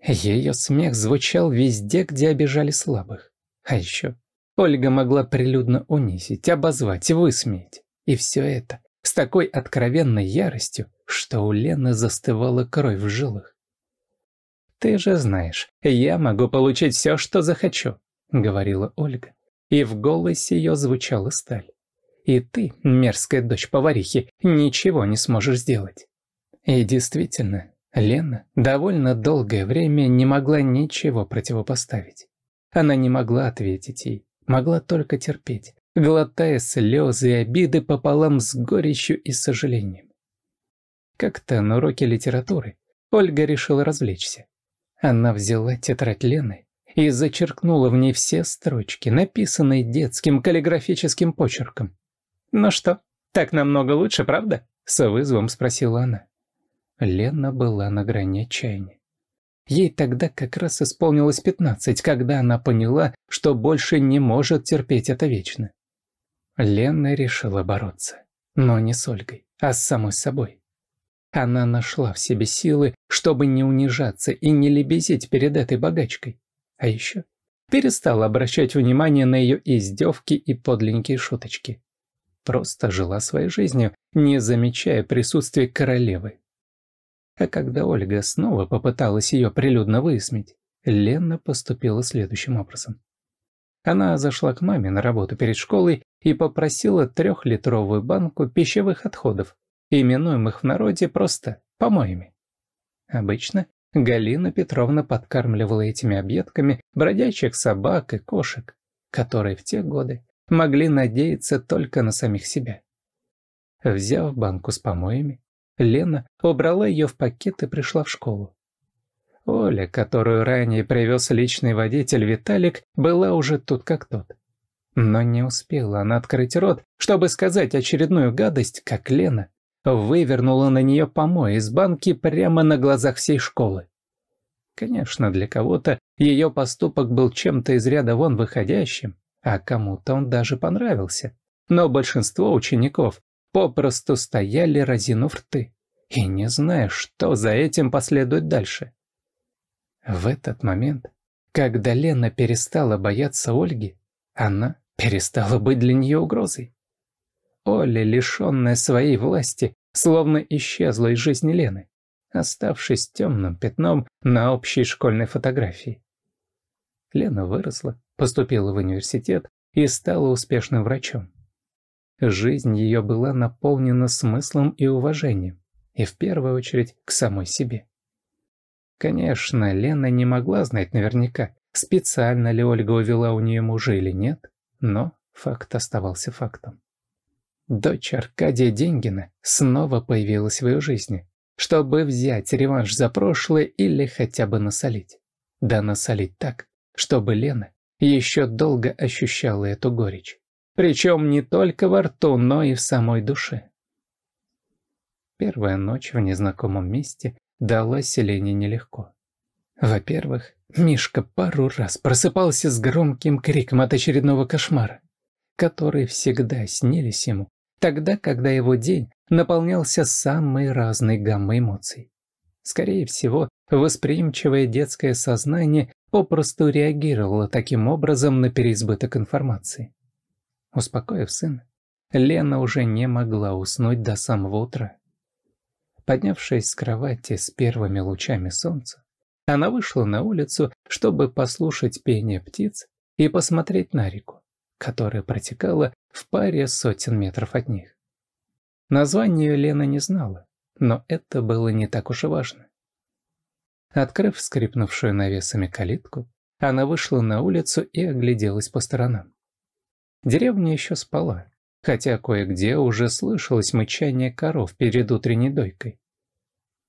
Ее смех звучал везде, где обижали слабых. А еще Ольга могла прилюдно унизить, обозвать, высмеять. И все это с такой откровенной яростью, что у Лены застывала кровь в жилах. «Ты же знаешь, я могу получить все, что захочу», — говорила Ольга. И в голосе ее звучала сталь. «И ты, мерзкая дочь поварихи, ничего не сможешь сделать». И действительно, Лена довольно долгое время не могла ничего противопоставить. Она не могла ответить ей, могла только терпеть, глотая слезы и обиды пополам с горечью и сожалением. Как-то на уроке литературы Ольга решила развлечься. Она взяла тетрадь Лены и зачеркнула в ней все строчки, написанные детским каллиграфическим почерком. «Ну что, так намного лучше, правда?» — со вызовом спросила она. Лена была на грани отчаяния. Ей тогда как раз исполнилось пятнадцать, когда она поняла, что больше не может терпеть это вечно. Лена решила бороться. Но не с Ольгой, а с самой собой. Она нашла в себе силы, чтобы не унижаться и не лебезить перед этой богачкой. А еще перестала обращать внимание на ее издевки и подленькие шуточки. Просто жила своей жизнью, не замечая присутствия королевы. А когда Ольга снова попыталась ее прилюдно выяснить, Лена поступила следующим образом. Она зашла к маме на работу перед школой и попросила трехлитровую банку пищевых отходов, именуемых в народе просто помоями. Обычно Галина Петровна подкармливала этими объедками бродячих собак и кошек, которые в те годы могли надеяться только на самих себя. Взяв банку с помоями, Лена убрала ее в пакет и пришла в школу. Оля, которую ранее привез личный водитель Виталик, была уже тут как тот. Но не успела она открыть рот, чтобы сказать очередную гадость, как Лена вывернула на нее помой из банки прямо на глазах всей школы. Конечно, для кого-то ее поступок был чем-то из ряда вон выходящим, а кому-то он даже понравился. Но большинство учеников попросту стояли разинув рты и не зная, что за этим последует дальше. В этот момент, когда Лена перестала бояться Ольги, она перестала быть для нее угрозой. Оля, лишенная своей власти, словно исчезла из жизни Лены, оставшись темным пятном на общей школьной фотографии. Лена выросла, поступила в университет и стала успешным врачом. Жизнь ее была наполнена смыслом и уважением, и в первую очередь к самой себе. Конечно, Лена не могла знать наверняка, специально ли Ольга увела у нее мужа или нет, но факт оставался фактом. Дочь Аркадия Деньгина снова появилась в ее жизни, чтобы взять реванш за прошлое или хотя бы насолить. Да насолить так, чтобы Лена еще долго ощущала эту горечь. Причем не только во рту, но и в самой душе. Первая ночь в незнакомом месте далась Лене нелегко. Во-первых, Мишка пару раз просыпался с громким криком от очередного кошмара, которые всегда снились ему, тогда, когда его день наполнялся самой разной гаммой эмоций. Скорее всего, восприимчивое детское сознание попросту реагировало таким образом на переизбыток информации. Успокоив сына, Лена уже не могла уснуть до самого утра. Поднявшись с кровати с первыми лучами солнца, она вышла на улицу, чтобы послушать пение птиц и посмотреть на реку, которая протекала в паре сотен метров от них. Название Лена не знала, но это было не так уж и важно. Открыв скрипнувшую навесами калитку, она вышла на улицу и огляделась по сторонам. Деревня еще спала, хотя кое-где уже слышалось мычание коров перед утренней дойкой.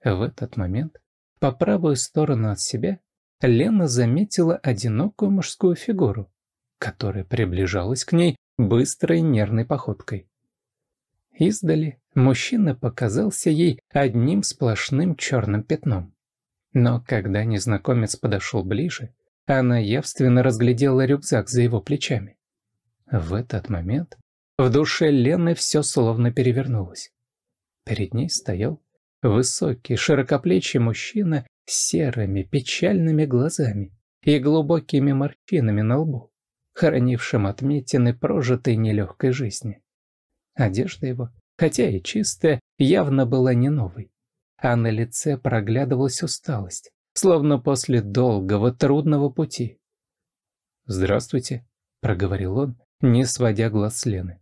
В этот момент по правую сторону от себя Лена заметила одинокую мужскую фигуру, которая приближалась к ней быстрой нервной походкой. Издали мужчина показался ей одним сплошным черным пятном. Но когда незнакомец подошел ближе, она явственно разглядела рюкзак за его плечами. В этот момент в душе Лены все словно перевернулось. Перед ней стоял Высокий, широкоплечий мужчина с серыми, печальными глазами и глубокими морщинами на лбу, хранившим отметины прожитой нелегкой жизни. Одежда его, хотя и чистая, явно была не новой, а на лице проглядывалась усталость, словно после долгого, трудного пути. «Здравствуйте», — проговорил он, не сводя глаз с Лены.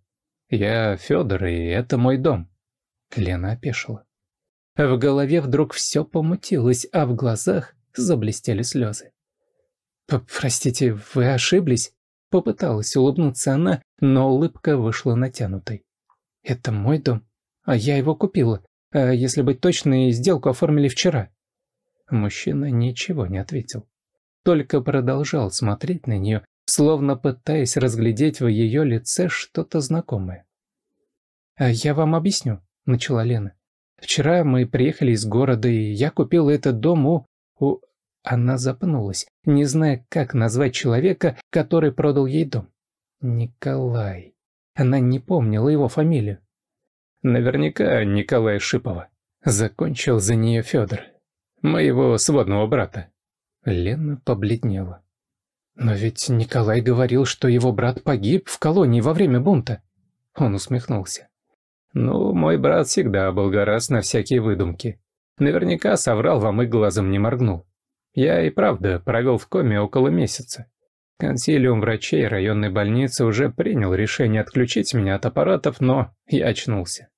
«Я Федор, и это мой дом». Лена опешила. В голове вдруг все помутилось, а в глазах заблестели слезы. «Простите, вы ошиблись?» Попыталась улыбнуться она, но улыбка вышла натянутой. «Это мой дом, а я его купила, а если быть точной, сделку оформили вчера». Мужчина ничего не ответил, только продолжал смотреть на нее, словно пытаясь разглядеть в ее лице что-то знакомое. «А «Я вам объясню», — начала Лена. Вчера мы приехали из города, и я купил этот дом у... у... Она запнулась, не зная, как назвать человека, который продал ей дом. Николай. Она не помнила его фамилию. Наверняка Николая Шипова. Закончил за нее Федор. Моего сводного брата. Лена побледнела. Но ведь Николай говорил, что его брат погиб в колонии во время бунта. Он усмехнулся. Ну, мой брат всегда был гораст на всякие выдумки. Наверняка соврал вам и глазом не моргнул. Я и правда провел в коме около месяца. Консилиум врачей районной больницы уже принял решение отключить меня от аппаратов, но я очнулся.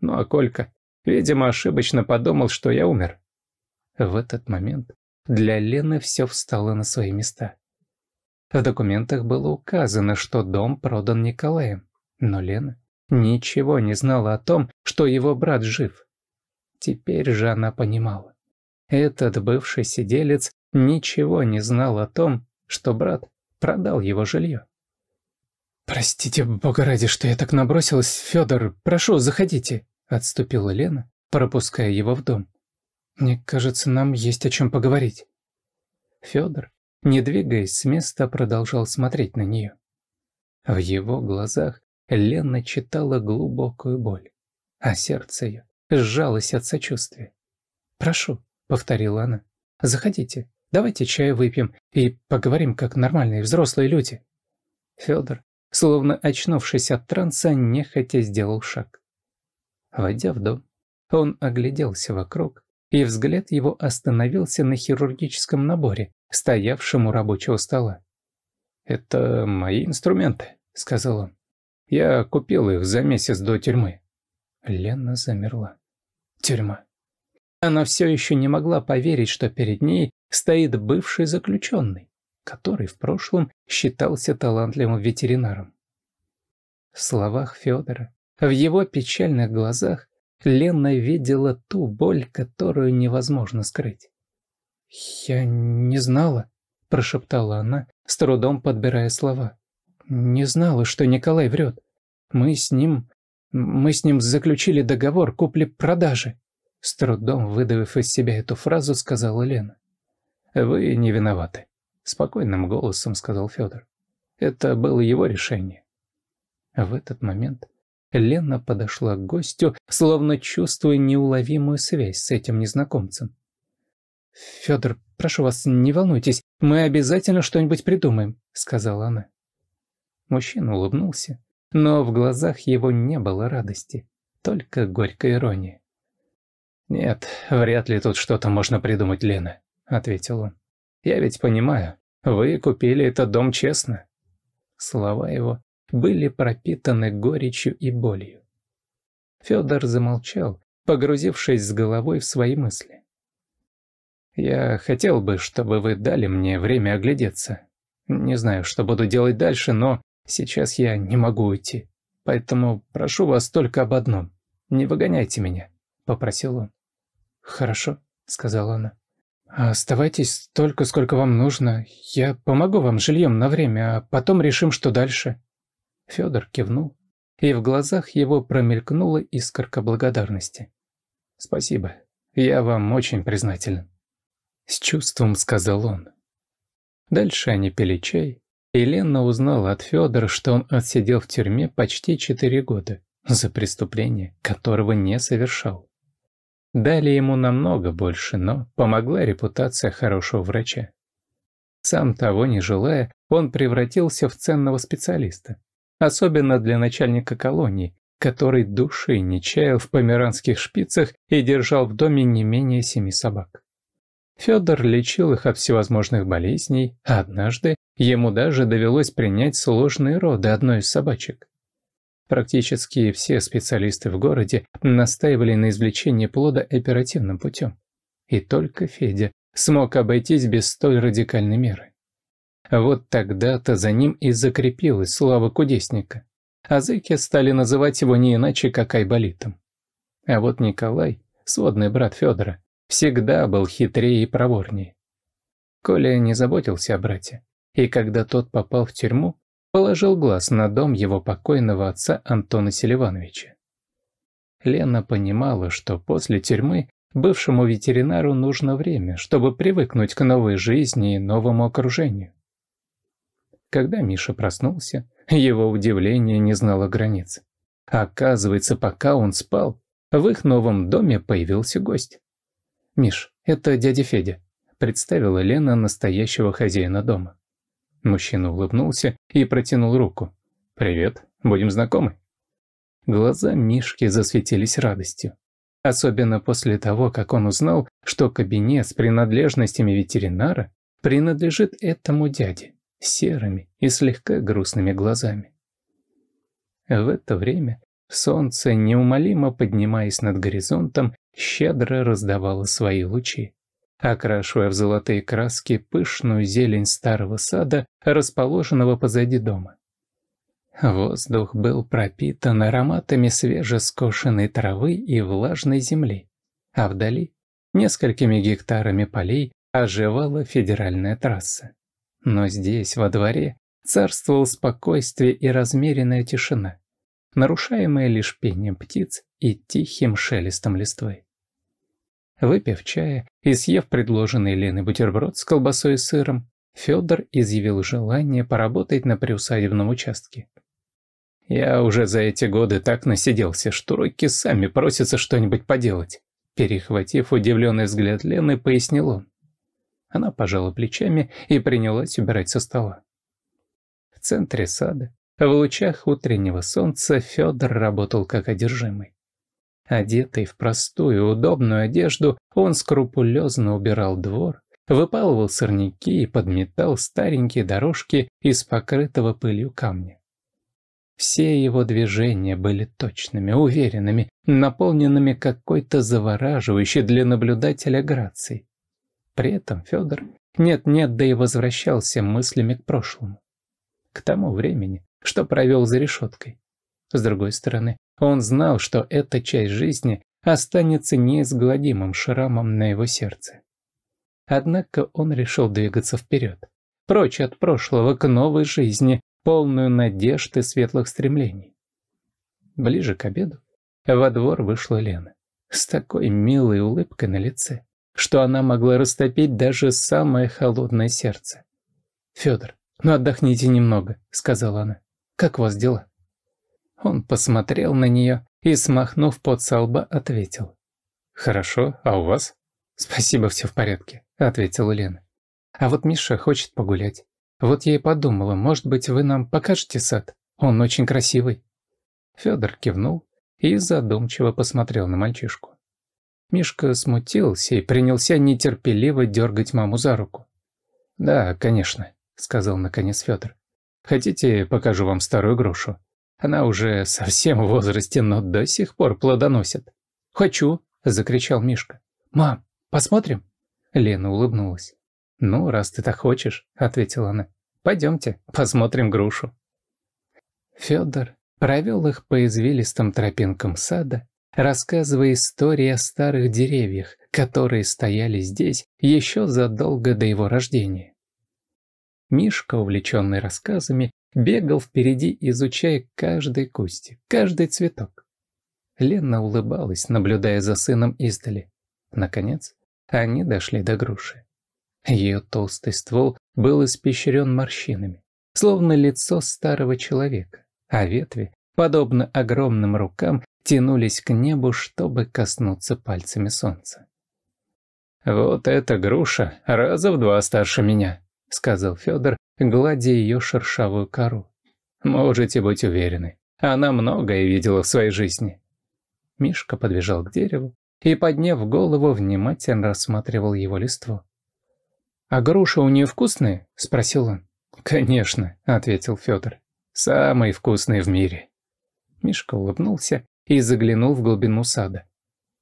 Ну а Колька, видимо, ошибочно подумал, что я умер. В этот момент для Лены все встало на свои места. В документах было указано, что дом продан Николаем, но Лена ничего не знала о том, что его брат жив. Теперь же она понимала. Этот бывший сиделец ничего не знал о том, что брат продал его жилье. «Простите, бога ради, что я так набросилась, Федор, прошу, заходите», – отступила Лена, пропуская его в дом. «Мне кажется, нам есть о чем поговорить». Федор, не двигаясь с места, продолжал смотреть на нее. В его глазах Лена читала глубокую боль, а сердце ее сжалось от сочувствия. «Прошу», — повторила она, — «заходите, давайте чаю выпьем и поговорим, как нормальные взрослые люди». Федор, словно очнувшись от транса, нехотя сделал шаг. Войдя в дом, он огляделся вокруг, и взгляд его остановился на хирургическом наборе, стоявшем у рабочего стола. «Это мои инструменты», — сказал он. Я купил их за месяц до тюрьмы. Лена замерла. Тюрьма. Она все еще не могла поверить, что перед ней стоит бывший заключенный, который в прошлом считался талантливым ветеринаром. В словах Федора, в его печальных глазах Лена видела ту боль, которую невозможно скрыть. «Я не знала», – прошептала она, с трудом подбирая слова не знала, что Николай врет. Мы с ним... Мы с ним заключили договор купли-продажи. С трудом выдавив из себя эту фразу, сказала Лена. «Вы не виноваты», — спокойным голосом сказал Федор. «Это было его решение». В этот момент Лена подошла к гостю, словно чувствуя неуловимую связь с этим незнакомцем. «Федор, прошу вас, не волнуйтесь, мы обязательно что-нибудь придумаем», — сказала она. Мужчина улыбнулся, но в глазах его не было радости, только горькая ирония. «Нет, вряд ли тут что-то можно придумать, Лена», — ответил он. «Я ведь понимаю, вы купили этот дом честно». Слова его были пропитаны горечью и болью. Федор замолчал, погрузившись с головой в свои мысли. «Я хотел бы, чтобы вы дали мне время оглядеться. Не знаю, что буду делать дальше, но Сейчас я не могу уйти. Поэтому прошу вас только об одном. Не выгоняйте меня», — попросил он. «Хорошо», — сказала она. А «Оставайтесь столько, сколько вам нужно. Я помогу вам жильем на время, а потом решим, что дальше». Федор кивнул, и в глазах его промелькнула искорка благодарности. «Спасибо. Я вам очень признателен». С чувством сказал он. Дальше они пили чай, Елена узнала от Федора, что он отсидел в тюрьме почти 4 года за преступление, которого не совершал. Дали ему намного больше, но помогла репутация хорошего врача. Сам того не желая, он превратился в ценного специалиста, особенно для начальника колонии, который души не чаял в померанских шпицах и держал в доме не менее семи собак. Федор лечил их от всевозможных болезней, а однажды ему даже довелось принять сложные роды одной из собачек. Практически все специалисты в городе настаивали на извлечении плода оперативным путем. И только Федя смог обойтись без столь радикальной меры. Вот тогда-то за ним и закрепилась слава кудесника. азыки стали называть его не иначе, как Айболитом. А вот Николай, сводный брат Федора, всегда был хитрее и проворнее. Коля не заботился о брате, и когда тот попал в тюрьму, положил глаз на дом его покойного отца Антона Селивановича. Лена понимала, что после тюрьмы бывшему ветеринару нужно время, чтобы привыкнуть к новой жизни и новому окружению. Когда Миша проснулся, его удивление не знало границ. Оказывается, пока он спал, в их новом доме появился гость. «Миш, это дядя Федя», – представила Лена настоящего хозяина дома. Мужчина улыбнулся и протянул руку. «Привет, будем знакомы?» Глаза Мишки засветились радостью. Особенно после того, как он узнал, что кабинет с принадлежностями ветеринара принадлежит этому дяде, серыми и слегка грустными глазами. В это время солнце, неумолимо поднимаясь над горизонтом, щедро раздавала свои лучи, окрашивая в золотые краски пышную зелень старого сада, расположенного позади дома. Воздух был пропитан ароматами свежескошенной травы и влажной земли, а вдали, несколькими гектарами полей, оживала федеральная трасса. Но здесь, во дворе, царствовал спокойствие и размеренная тишина, нарушаемая лишь пением птиц и тихим шелестом листвы. Выпив чая и съев предложенный Леной бутерброд с колбасой и сыром, Федор изъявил желание поработать на приусадебном участке. «Я уже за эти годы так насиделся, что руки сами просятся что-нибудь поделать», перехватив удивленный взгляд Лены, пояснил он. Она пожала плечами и принялась убирать со стола. В центре сада, в лучах утреннего солнца, Федор работал как одержимый. Одетый в простую, удобную одежду, он скрупулезно убирал двор, выпалывал сорняки и подметал старенькие дорожки из покрытого пылью камня. Все его движения были точными, уверенными, наполненными какой-то завораживающей для наблюдателя грацией. При этом Федор нет-нет, да и возвращался мыслями к прошлому. К тому времени, что провел за решеткой. С другой стороны, он знал, что эта часть жизни останется неизгладимым шрамом на его сердце. Однако он решил двигаться вперед, прочь от прошлого к новой жизни, полную надежд и светлых стремлений. Ближе к обеду во двор вышла Лена с такой милой улыбкой на лице, что она могла растопить даже самое холодное сердце. «Федор, ну отдохните немного», — сказала она. «Как у вас дела?» Он посмотрел на нее и, смахнув под солба, ответил. «Хорошо, а у вас?» «Спасибо, все в порядке», — ответила Лена. «А вот Миша хочет погулять. Вот я и подумала, может быть, вы нам покажете сад? Он очень красивый». Федор кивнул и задумчиво посмотрел на мальчишку. Мишка смутился и принялся нетерпеливо дергать маму за руку. «Да, конечно», — сказал наконец Федор. «Хотите, покажу вам старую грушу? Она уже совсем в возрасте, но до сих пор плодоносит. «Хочу!» – закричал Мишка. «Мам, посмотрим?» Лена улыбнулась. «Ну, раз ты так хочешь», – ответила она. «Пойдемте, посмотрим грушу». Федор провел их по извилистым тропинкам сада, рассказывая истории о старых деревьях, которые стояли здесь еще задолго до его рождения. Мишка, увлеченный рассказами, Бегал впереди, изучая каждый кустик, каждый цветок. Лена улыбалась, наблюдая за сыном издали. Наконец, они дошли до груши. Ее толстый ствол был испещрен морщинами, словно лицо старого человека, а ветви, подобно огромным рукам, тянулись к небу, чтобы коснуться пальцами солнца. «Вот эта груша раза в два старше меня», — сказал Федор, гладя ее шершавую кору. «Можете быть уверены, она многое видела в своей жизни». Мишка подбежал к дереву и, подняв голову, внимательно рассматривал его листву. «А груши у нее вкусные?» – спросил он. «Конечно», – ответил Федор. «Самые вкусные в мире». Мишка улыбнулся и заглянул в глубину сада.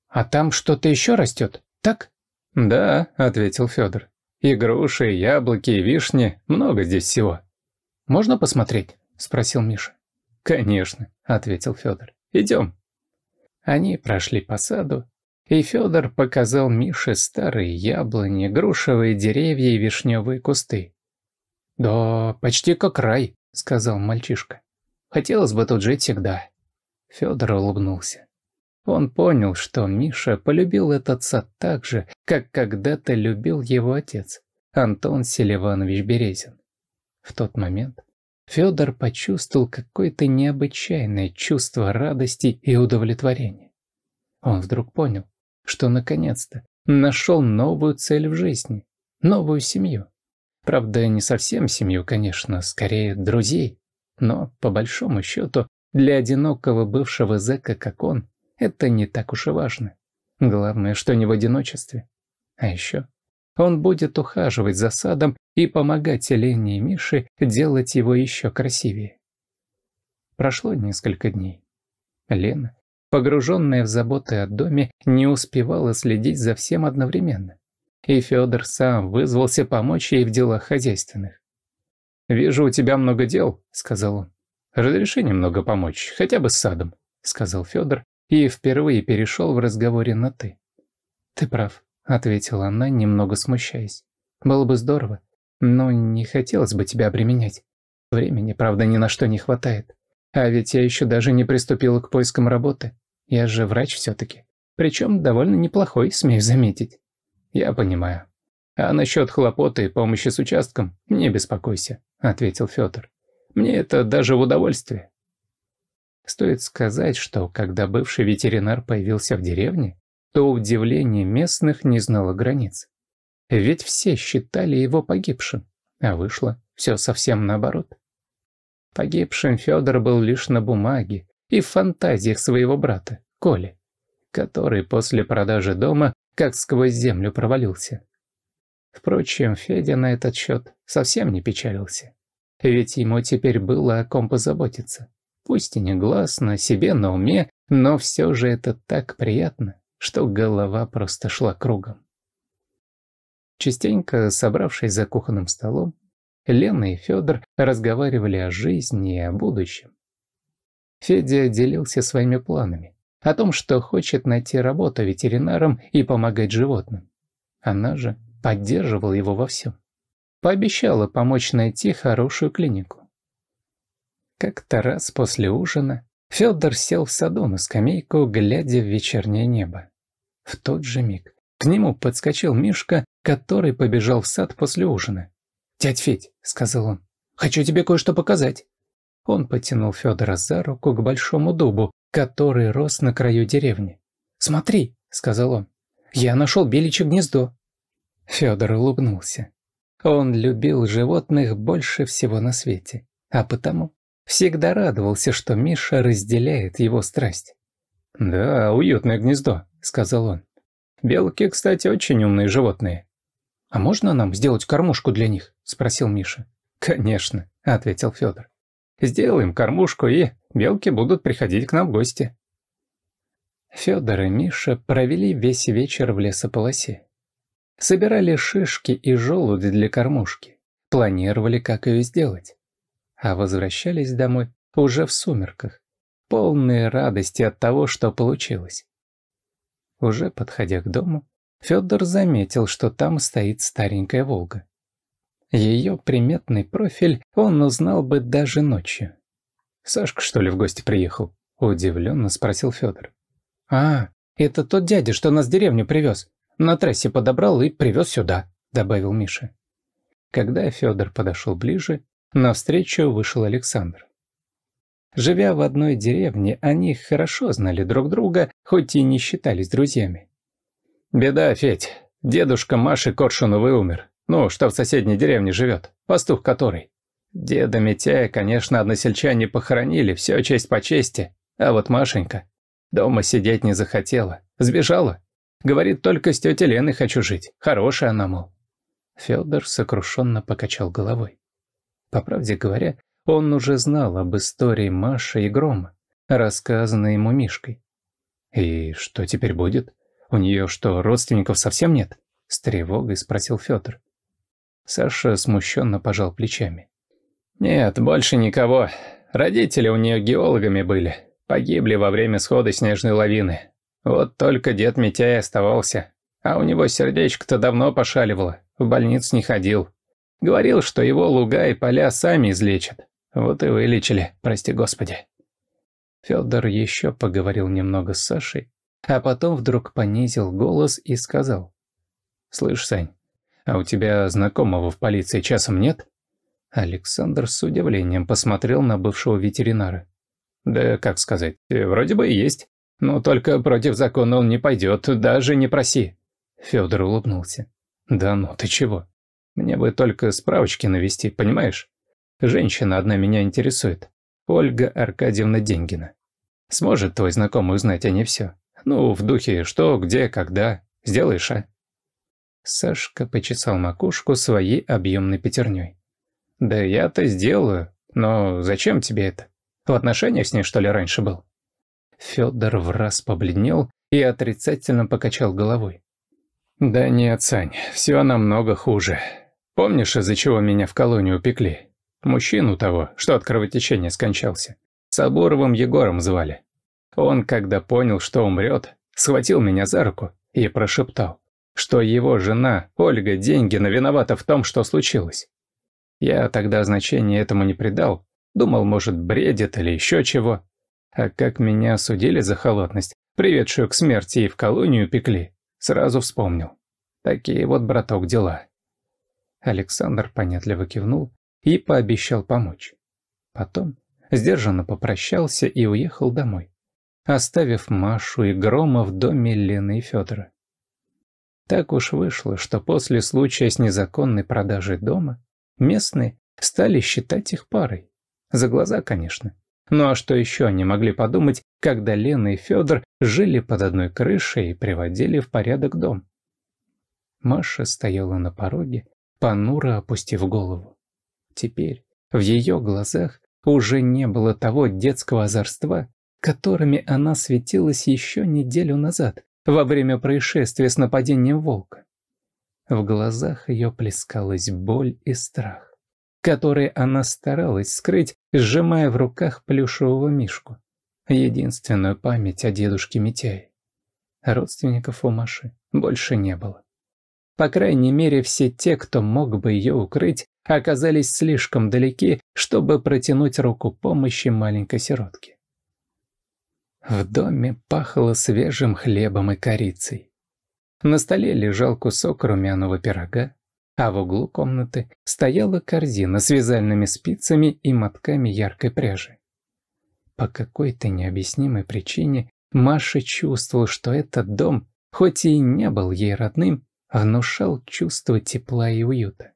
«А там что-то еще растет, так?» «Да», – ответил Федор. И груши, и яблоки, и вишни, много здесь всего. «Можно посмотреть?» – спросил Миша. «Конечно», – ответил Федор. «Идем». Они прошли по саду, и Федор показал Мише старые яблони, грушевые деревья и вишневые кусты. «Да, почти как рай», — сказал мальчишка. «Хотелось бы тут жить всегда». Федор улыбнулся. Он понял, что Миша полюбил этот сад так же, как когда-то любил его отец, Антон Селиванович Березин. В тот момент Федор почувствовал какое-то необычайное чувство радости и удовлетворения. Он вдруг понял, что наконец-то нашел новую цель в жизни, новую семью. Правда, не совсем семью, конечно, скорее друзей. Но, по большому счету, для одинокого бывшего зэка, как он, это не так уж и важно. Главное, что не в одиночестве. А еще он будет ухаживать за садом и помогать Лене и Мише делать его еще красивее. Прошло несколько дней. Лена, погруженная в заботы о доме, не успевала следить за всем одновременно. И Федор сам вызвался помочь ей в делах хозяйственных. «Вижу, у тебя много дел», — сказал он. «Разреши немного помочь, хотя бы с садом», — сказал Федор и впервые перешел в разговоре на «ты». «Ты прав», — ответила она, немного смущаясь. «Было бы здорово, но не хотелось бы тебя обременять. Времени, правда, ни на что не хватает. А ведь я еще даже не приступила к поискам работы. Я же врач все-таки. Причем довольно неплохой, смею заметить». «Я понимаю». «А насчет хлопоты и помощи с участком не беспокойся», — ответил Федор. «Мне это даже в удовольствие. Стоит сказать, что когда бывший ветеринар появился в деревне, то удивление местных не знало границ. Ведь все считали его погибшим, а вышло все совсем наоборот. Погибшим Федор был лишь на бумаге и в фантазиях своего брата, Коли, который после продажи дома как сквозь землю провалился. Впрочем, Федя на этот счет совсем не печалился, ведь ему теперь было о ком позаботиться. Пусть и негласно, себе на уме, но все же это так приятно, что голова просто шла кругом. Частенько, собравшись за кухонным столом, Лена и Федор разговаривали о жизни и о будущем. Федя делился своими планами, о том, что хочет найти работу ветеринаром и помогать животным. Она же поддерживала его во всем. Пообещала помочь найти хорошую клинику. Как-то раз после ужина Федор сел в саду на скамейку, глядя в вечернее небо. В тот же миг к нему подскочил Мишка, который побежал в сад после ужина. «Дядь Федь», — сказал он, — «хочу тебе кое-что показать». Он потянул Федора за руку к большому дубу, который рос на краю деревни. «Смотри», — сказал он, — «я нашел беличье гнездо». Федор улыбнулся. Он любил животных больше всего на свете, а потому Всегда радовался, что Миша разделяет его страсть. «Да, уютное гнездо», — сказал он. «Белки, кстати, очень умные животные». «А можно нам сделать кормушку для них?» — спросил Миша. «Конечно», — ответил Федор. «Сделаем кормушку, и белки будут приходить к нам в гости». Федор и Миша провели весь вечер в лесополосе. Собирали шишки и желуди для кормушки. Планировали, как ее сделать а возвращались домой уже в сумерках, полные радости от того, что получилось. Уже подходя к дому, Федор заметил, что там стоит старенькая «Волга». Ее приметный профиль он узнал бы даже ночью. «Сашка, что ли, в гости приехал?» – удивленно спросил Федор. «А, это тот дядя, что нас в деревню привез. На трассе подобрал и привез сюда», – добавил Миша. Когда Федор подошел ближе, на встречу вышел Александр. Живя в одной деревне, они хорошо знали друг друга, хоть и не считались друзьями. «Беда, Федь. Дедушка Маши Коршуновой умер. Ну, что в соседней деревне живет. Пастух который. Деда Митяя, конечно, односельчане похоронили, все честь по чести. А вот Машенька дома сидеть не захотела. Сбежала. Говорит, только с тетей Леной хочу жить. Хорошая она, мол». Федор сокрушенно покачал головой. По правде говоря, он уже знал об истории Маши и Грома, рассказанной ему Мишкой. «И что теперь будет? У нее что, родственников совсем нет?» — с тревогой спросил Федор. Саша смущенно пожал плечами. «Нет, больше никого. Родители у нее геологами были. Погибли во время схода снежной лавины. Вот только дед Митяй оставался. А у него сердечко-то давно пошаливало, в больницу не ходил. Говорил, что его луга и поля сами излечат. Вот и вылечили, прости господи. Федор еще поговорил немного с Сашей, а потом вдруг понизил голос и сказал. «Слышь, Сань, а у тебя знакомого в полиции часом нет?» Александр с удивлением посмотрел на бывшего ветеринара. «Да как сказать, вроде бы и есть. Но только против закона он не пойдет, даже не проси». Федор улыбнулся. «Да ну ты чего? Мне бы только справочки навести, понимаешь? Женщина одна меня интересует. Ольга Аркадьевна Деньгина. Сможет твой знакомый узнать о а ней все? Ну, в духе что, где, когда. Сделаешь, а?» Сашка почесал макушку своей объемной пятерней. «Да я-то сделаю, но зачем тебе это? В отношениях с ней, что ли, раньше был?» Федор в раз побледнел и отрицательно покачал головой. «Да нет, Сань, все намного хуже. Помнишь, из-за чего меня в колонию пекли? Мужчину того, что от кровотечения скончался. Соборовым Егором звали. Он, когда понял, что умрет, схватил меня за руку и прошептал, что его жена, Ольга Деньгина, виновата в том, что случилось. Я тогда значения этому не придал, думал, может, бредит или еще чего. А как меня осудили за холодность, приведшую к смерти и в колонию пекли, сразу вспомнил. Такие вот, браток, дела. Александр понятливо кивнул и пообещал помочь. Потом сдержанно попрощался и уехал домой, оставив Машу и Грома в доме Лены и Федора. Так уж вышло, что после случая с незаконной продажей дома местные стали считать их парой. За глаза, конечно. Ну а что еще они могли подумать, когда Лена и Федор жили под одной крышей и приводили в порядок дом? Маша стояла на пороге понуро опустив голову. Теперь в ее глазах уже не было того детского озорства, которыми она светилась еще неделю назад, во время происшествия с нападением волка. В глазах ее плескалась боль и страх, которые она старалась скрыть, сжимая в руках плюшевого мишку, единственную память о дедушке Митяе. Родственников у Маши больше не было. По крайней мере, все те, кто мог бы ее укрыть, оказались слишком далеки, чтобы протянуть руку помощи маленькой сиротке. В доме пахло свежим хлебом и корицей. На столе лежал кусок румяного пирога, а в углу комнаты стояла корзина с вязальными спицами и мотками яркой пряжи. По какой-то необъяснимой причине Маша чувствовала, что этот дом, хоть и не был ей родным, внушал чувство тепла и уюта.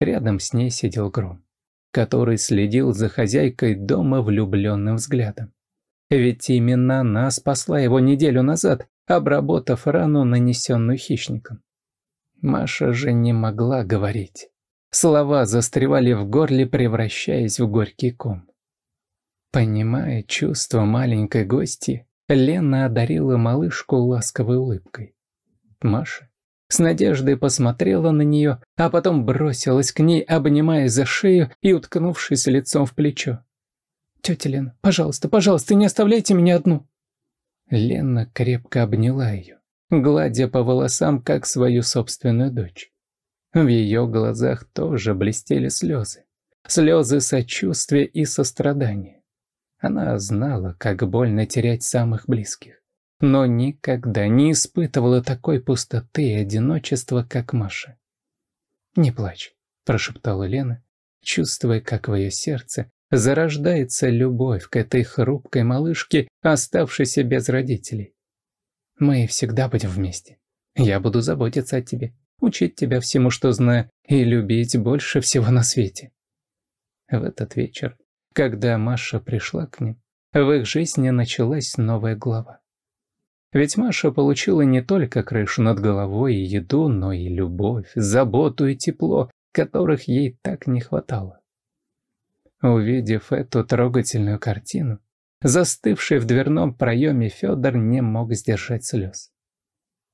Рядом с ней сидел Гром, который следил за хозяйкой дома влюбленным взглядом. Ведь именно она спасла его неделю назад, обработав рану, нанесенную хищником. Маша же не могла говорить. Слова застревали в горле, превращаясь в горький ком. Понимая чувство маленькой гости, Лена одарила малышку ласковой улыбкой. Маша с надеждой посмотрела на нее, а потом бросилась к ней, обнимая за шею и уткнувшись лицом в плечо. «Тетя Лен, пожалуйста, пожалуйста, не оставляйте меня одну!» Лена крепко обняла ее, гладя по волосам, как свою собственную дочь. В ее глазах тоже блестели слезы. Слезы сочувствия и сострадания. Она знала, как больно терять самых близких но никогда не испытывала такой пустоты и одиночества, как Маша. «Не плачь», – прошептала Лена, чувствуя, как в ее сердце зарождается любовь к этой хрупкой малышке, оставшейся без родителей. «Мы всегда будем вместе. Я буду заботиться о тебе, учить тебя всему, что знаю, и любить больше всего на свете». В этот вечер, когда Маша пришла к ним, в их жизни началась новая глава. Ведь Маша получила не только крышу над головой и еду, но и любовь, заботу и тепло, которых ей так не хватало. Увидев эту трогательную картину, застывший в дверном проеме Федор не мог сдержать слез.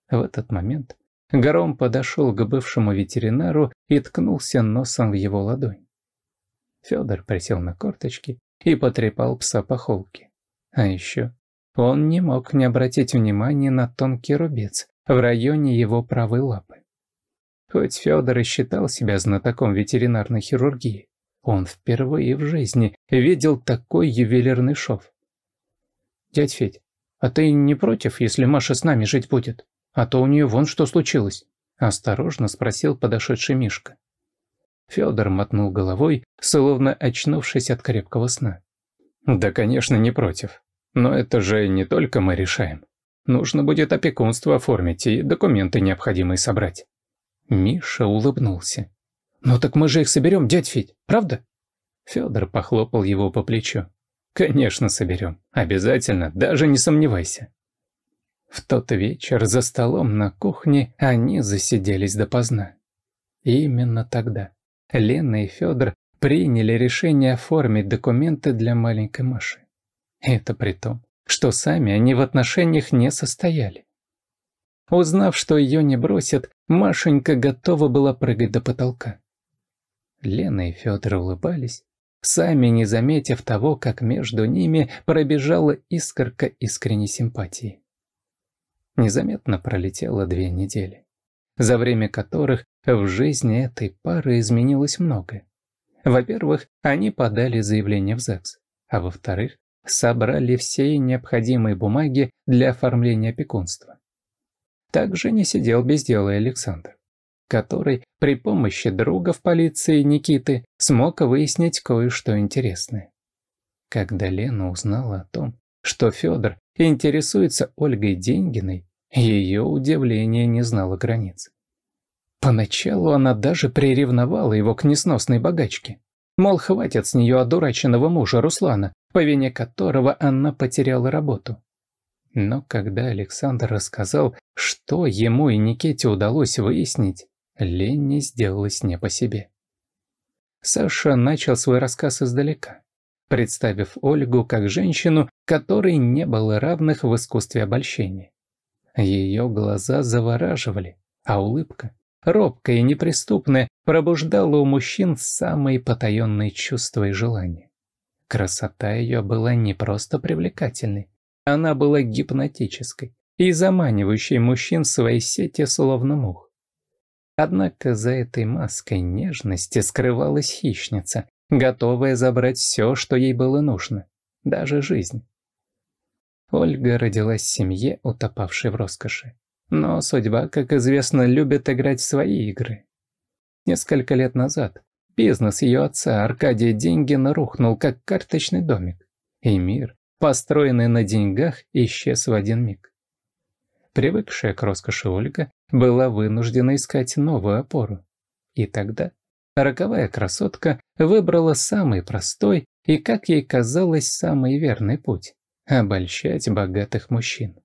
В этот момент Гором подошел к бывшему ветеринару и ткнулся носом в его ладонь. Федор присел на корточки и потрепал пса по холке. А еще он не мог не обратить внимания на тонкий рубец в районе его правой лапы. Хоть Федор и считал себя знатоком ветеринарной хирургии, он впервые в жизни видел такой ювелирный шов. «Дядь Федь, а ты не против, если Маша с нами жить будет? А то у нее вон что случилось?» – осторожно спросил подошедший Мишка. Федор мотнул головой, словно очнувшись от крепкого сна. «Да, конечно, не против. Но это же не только мы решаем. Нужно будет опекунство оформить и документы необходимые собрать». Миша улыбнулся. «Ну так мы же их соберем, дядь Федь, правда?» Федор похлопал его по плечу. «Конечно соберем. Обязательно, даже не сомневайся». В тот вечер за столом на кухне они засиделись допоздна. Именно тогда Лена и Федор приняли решение оформить документы для маленькой Маши. Это при том, что сами они в отношениях не состояли. Узнав, что ее не бросят, Машенька готова была прыгать до потолка. Лена и Федор улыбались, сами не заметив того, как между ними пробежала искорка искренней симпатии. Незаметно пролетело две недели, за время которых в жизни этой пары изменилось многое. Во-первых, они подали заявление в ЗАГС, а во-вторых, собрали все необходимые бумаги для оформления опекунства. Также не сидел без дела Александр, который при помощи друга в полиции Никиты смог выяснить кое-что интересное. Когда Лена узнала о том, что Федор интересуется Ольгой Деньгиной, ее удивление не знало границ. Поначалу она даже приревновала его к несносной богачке. Мол, хватит с нее одураченного мужа Руслана, по вине которого она потеряла работу. Но когда Александр рассказал, что ему и Никете удалось выяснить, Ленни сделалось не по себе. Саша начал свой рассказ издалека, представив Ольгу как женщину, которой не было равных в искусстве обольщения. Ее глаза завораживали, а улыбка робкое и неприступное, пробуждало у мужчин самые потаенные чувства и желания. Красота ее была не просто привлекательной, она была гипнотической и заманивающей мужчин в свои сети словно мух. Однако за этой маской нежности скрывалась хищница, готовая забрать все, что ей было нужно, даже жизнь. Ольга родилась в семье, утопавшей в роскоши. Но судьба, как известно, любит играть в свои игры. Несколько лет назад бизнес ее отца Аркадия Деньгин рухнул, как карточный домик. И мир, построенный на деньгах, исчез в один миг. Привыкшая к роскоши Ольга была вынуждена искать новую опору. И тогда роковая красотка выбрала самый простой и, как ей казалось, самый верный путь – обольщать богатых мужчин.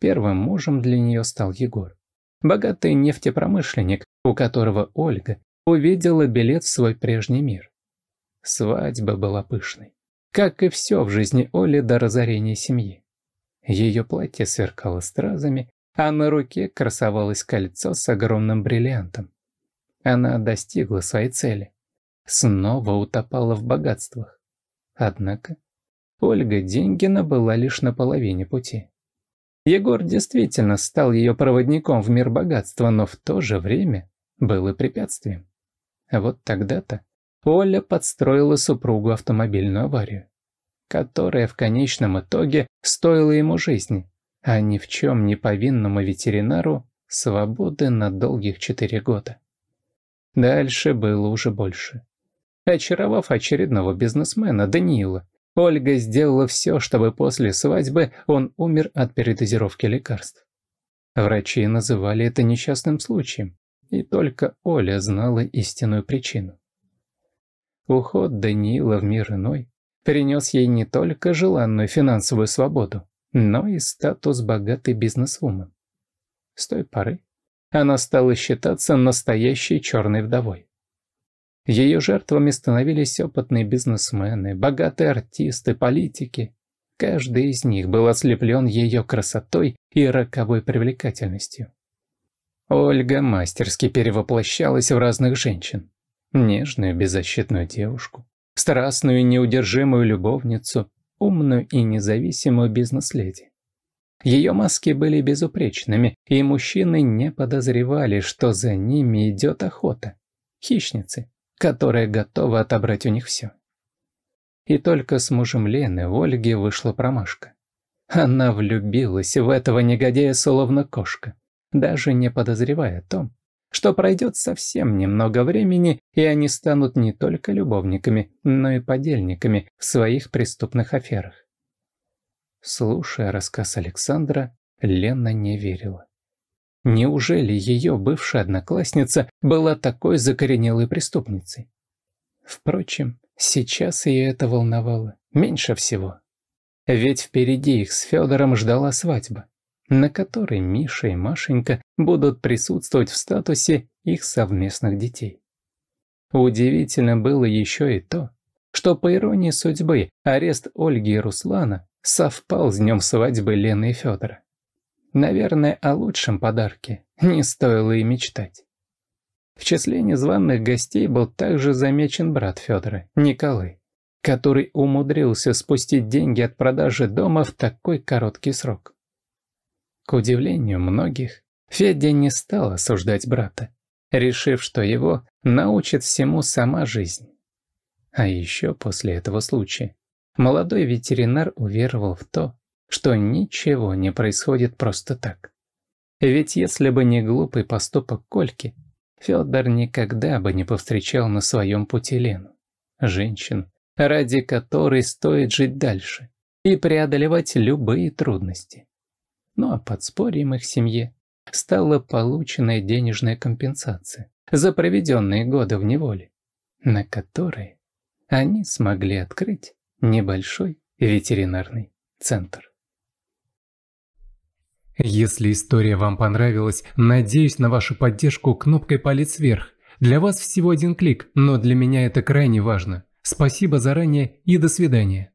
Первым мужем для нее стал Егор. Богатый нефтепромышленник, у которого Ольга увидела билет в свой прежний мир. Свадьба была пышной. Как и все в жизни Оли до разорения семьи. Ее платье сверкало стразами, а на руке красовалось кольцо с огромным бриллиантом. Она достигла своей цели. Снова утопала в богатствах. Однако Ольга Деньгина была лишь на половине пути. Егор действительно стал ее проводником в мир богатства, но в то же время был и препятствием. Вот тогда-то Оля подстроила супругу автомобильную аварию, которая в конечном итоге стоила ему жизни, а ни в чем не повинному ветеринару свободы на долгих четыре года. Дальше было уже больше. Очаровав очередного бизнесмена Даниила, Ольга сделала все, чтобы после свадьбы он умер от передозировки лекарств. Врачи называли это несчастным случаем, и только Оля знала истинную причину. Уход Даниила в мир иной принес ей не только желанную финансовую свободу, но и статус богатой бизнесвумен. С той поры она стала считаться настоящей черной вдовой. Ее жертвами становились опытные бизнесмены, богатые артисты, политики. Каждый из них был ослеплен ее красотой и роковой привлекательностью. Ольга мастерски перевоплощалась в разных женщин. Нежную, беззащитную девушку, страстную и неудержимую любовницу, умную и независимую бизнес-леди. Ее маски были безупречными, и мужчины не подозревали, что за ними идет охота. Хищницы, которая готова отобрать у них все. И только с мужем Лены в Ольге вышла промашка. Она влюбилась в этого негодяя словно кошка, даже не подозревая о том, что пройдет совсем немного времени, и они станут не только любовниками, но и подельниками в своих преступных аферах. Слушая рассказ Александра, Лена не верила. Неужели ее бывшая одноклассница была такой закоренелой преступницей? Впрочем, сейчас ее это волновало меньше всего. Ведь впереди их с Федором ждала свадьба, на которой Миша и Машенька будут присутствовать в статусе их совместных детей. Удивительно было еще и то, что по иронии судьбы арест Ольги и Руслана совпал с днем свадьбы Лены и Федора. Наверное, о лучшем подарке не стоило и мечтать. В числе незваных гостей был также замечен брат Федора, Николай, который умудрился спустить деньги от продажи дома в такой короткий срок. К удивлению многих, Федя не стал осуждать брата, решив, что его научит всему сама жизнь. А еще после этого случая молодой ветеринар уверовал в то, что ничего не происходит просто так. Ведь если бы не глупый поступок Кольки, Федор никогда бы не повстречал на своем пути Лену, женщину, ради которой стоит жить дальше и преодолевать любые трудности. Ну а подспорьем их семье стала полученная денежная компенсация за проведенные годы в неволе, на которые они смогли открыть небольшой ветеринарный центр. Если история вам понравилась, надеюсь на вашу поддержку кнопкой «Палец вверх». Для вас всего один клик, но для меня это крайне важно. Спасибо заранее и до свидания.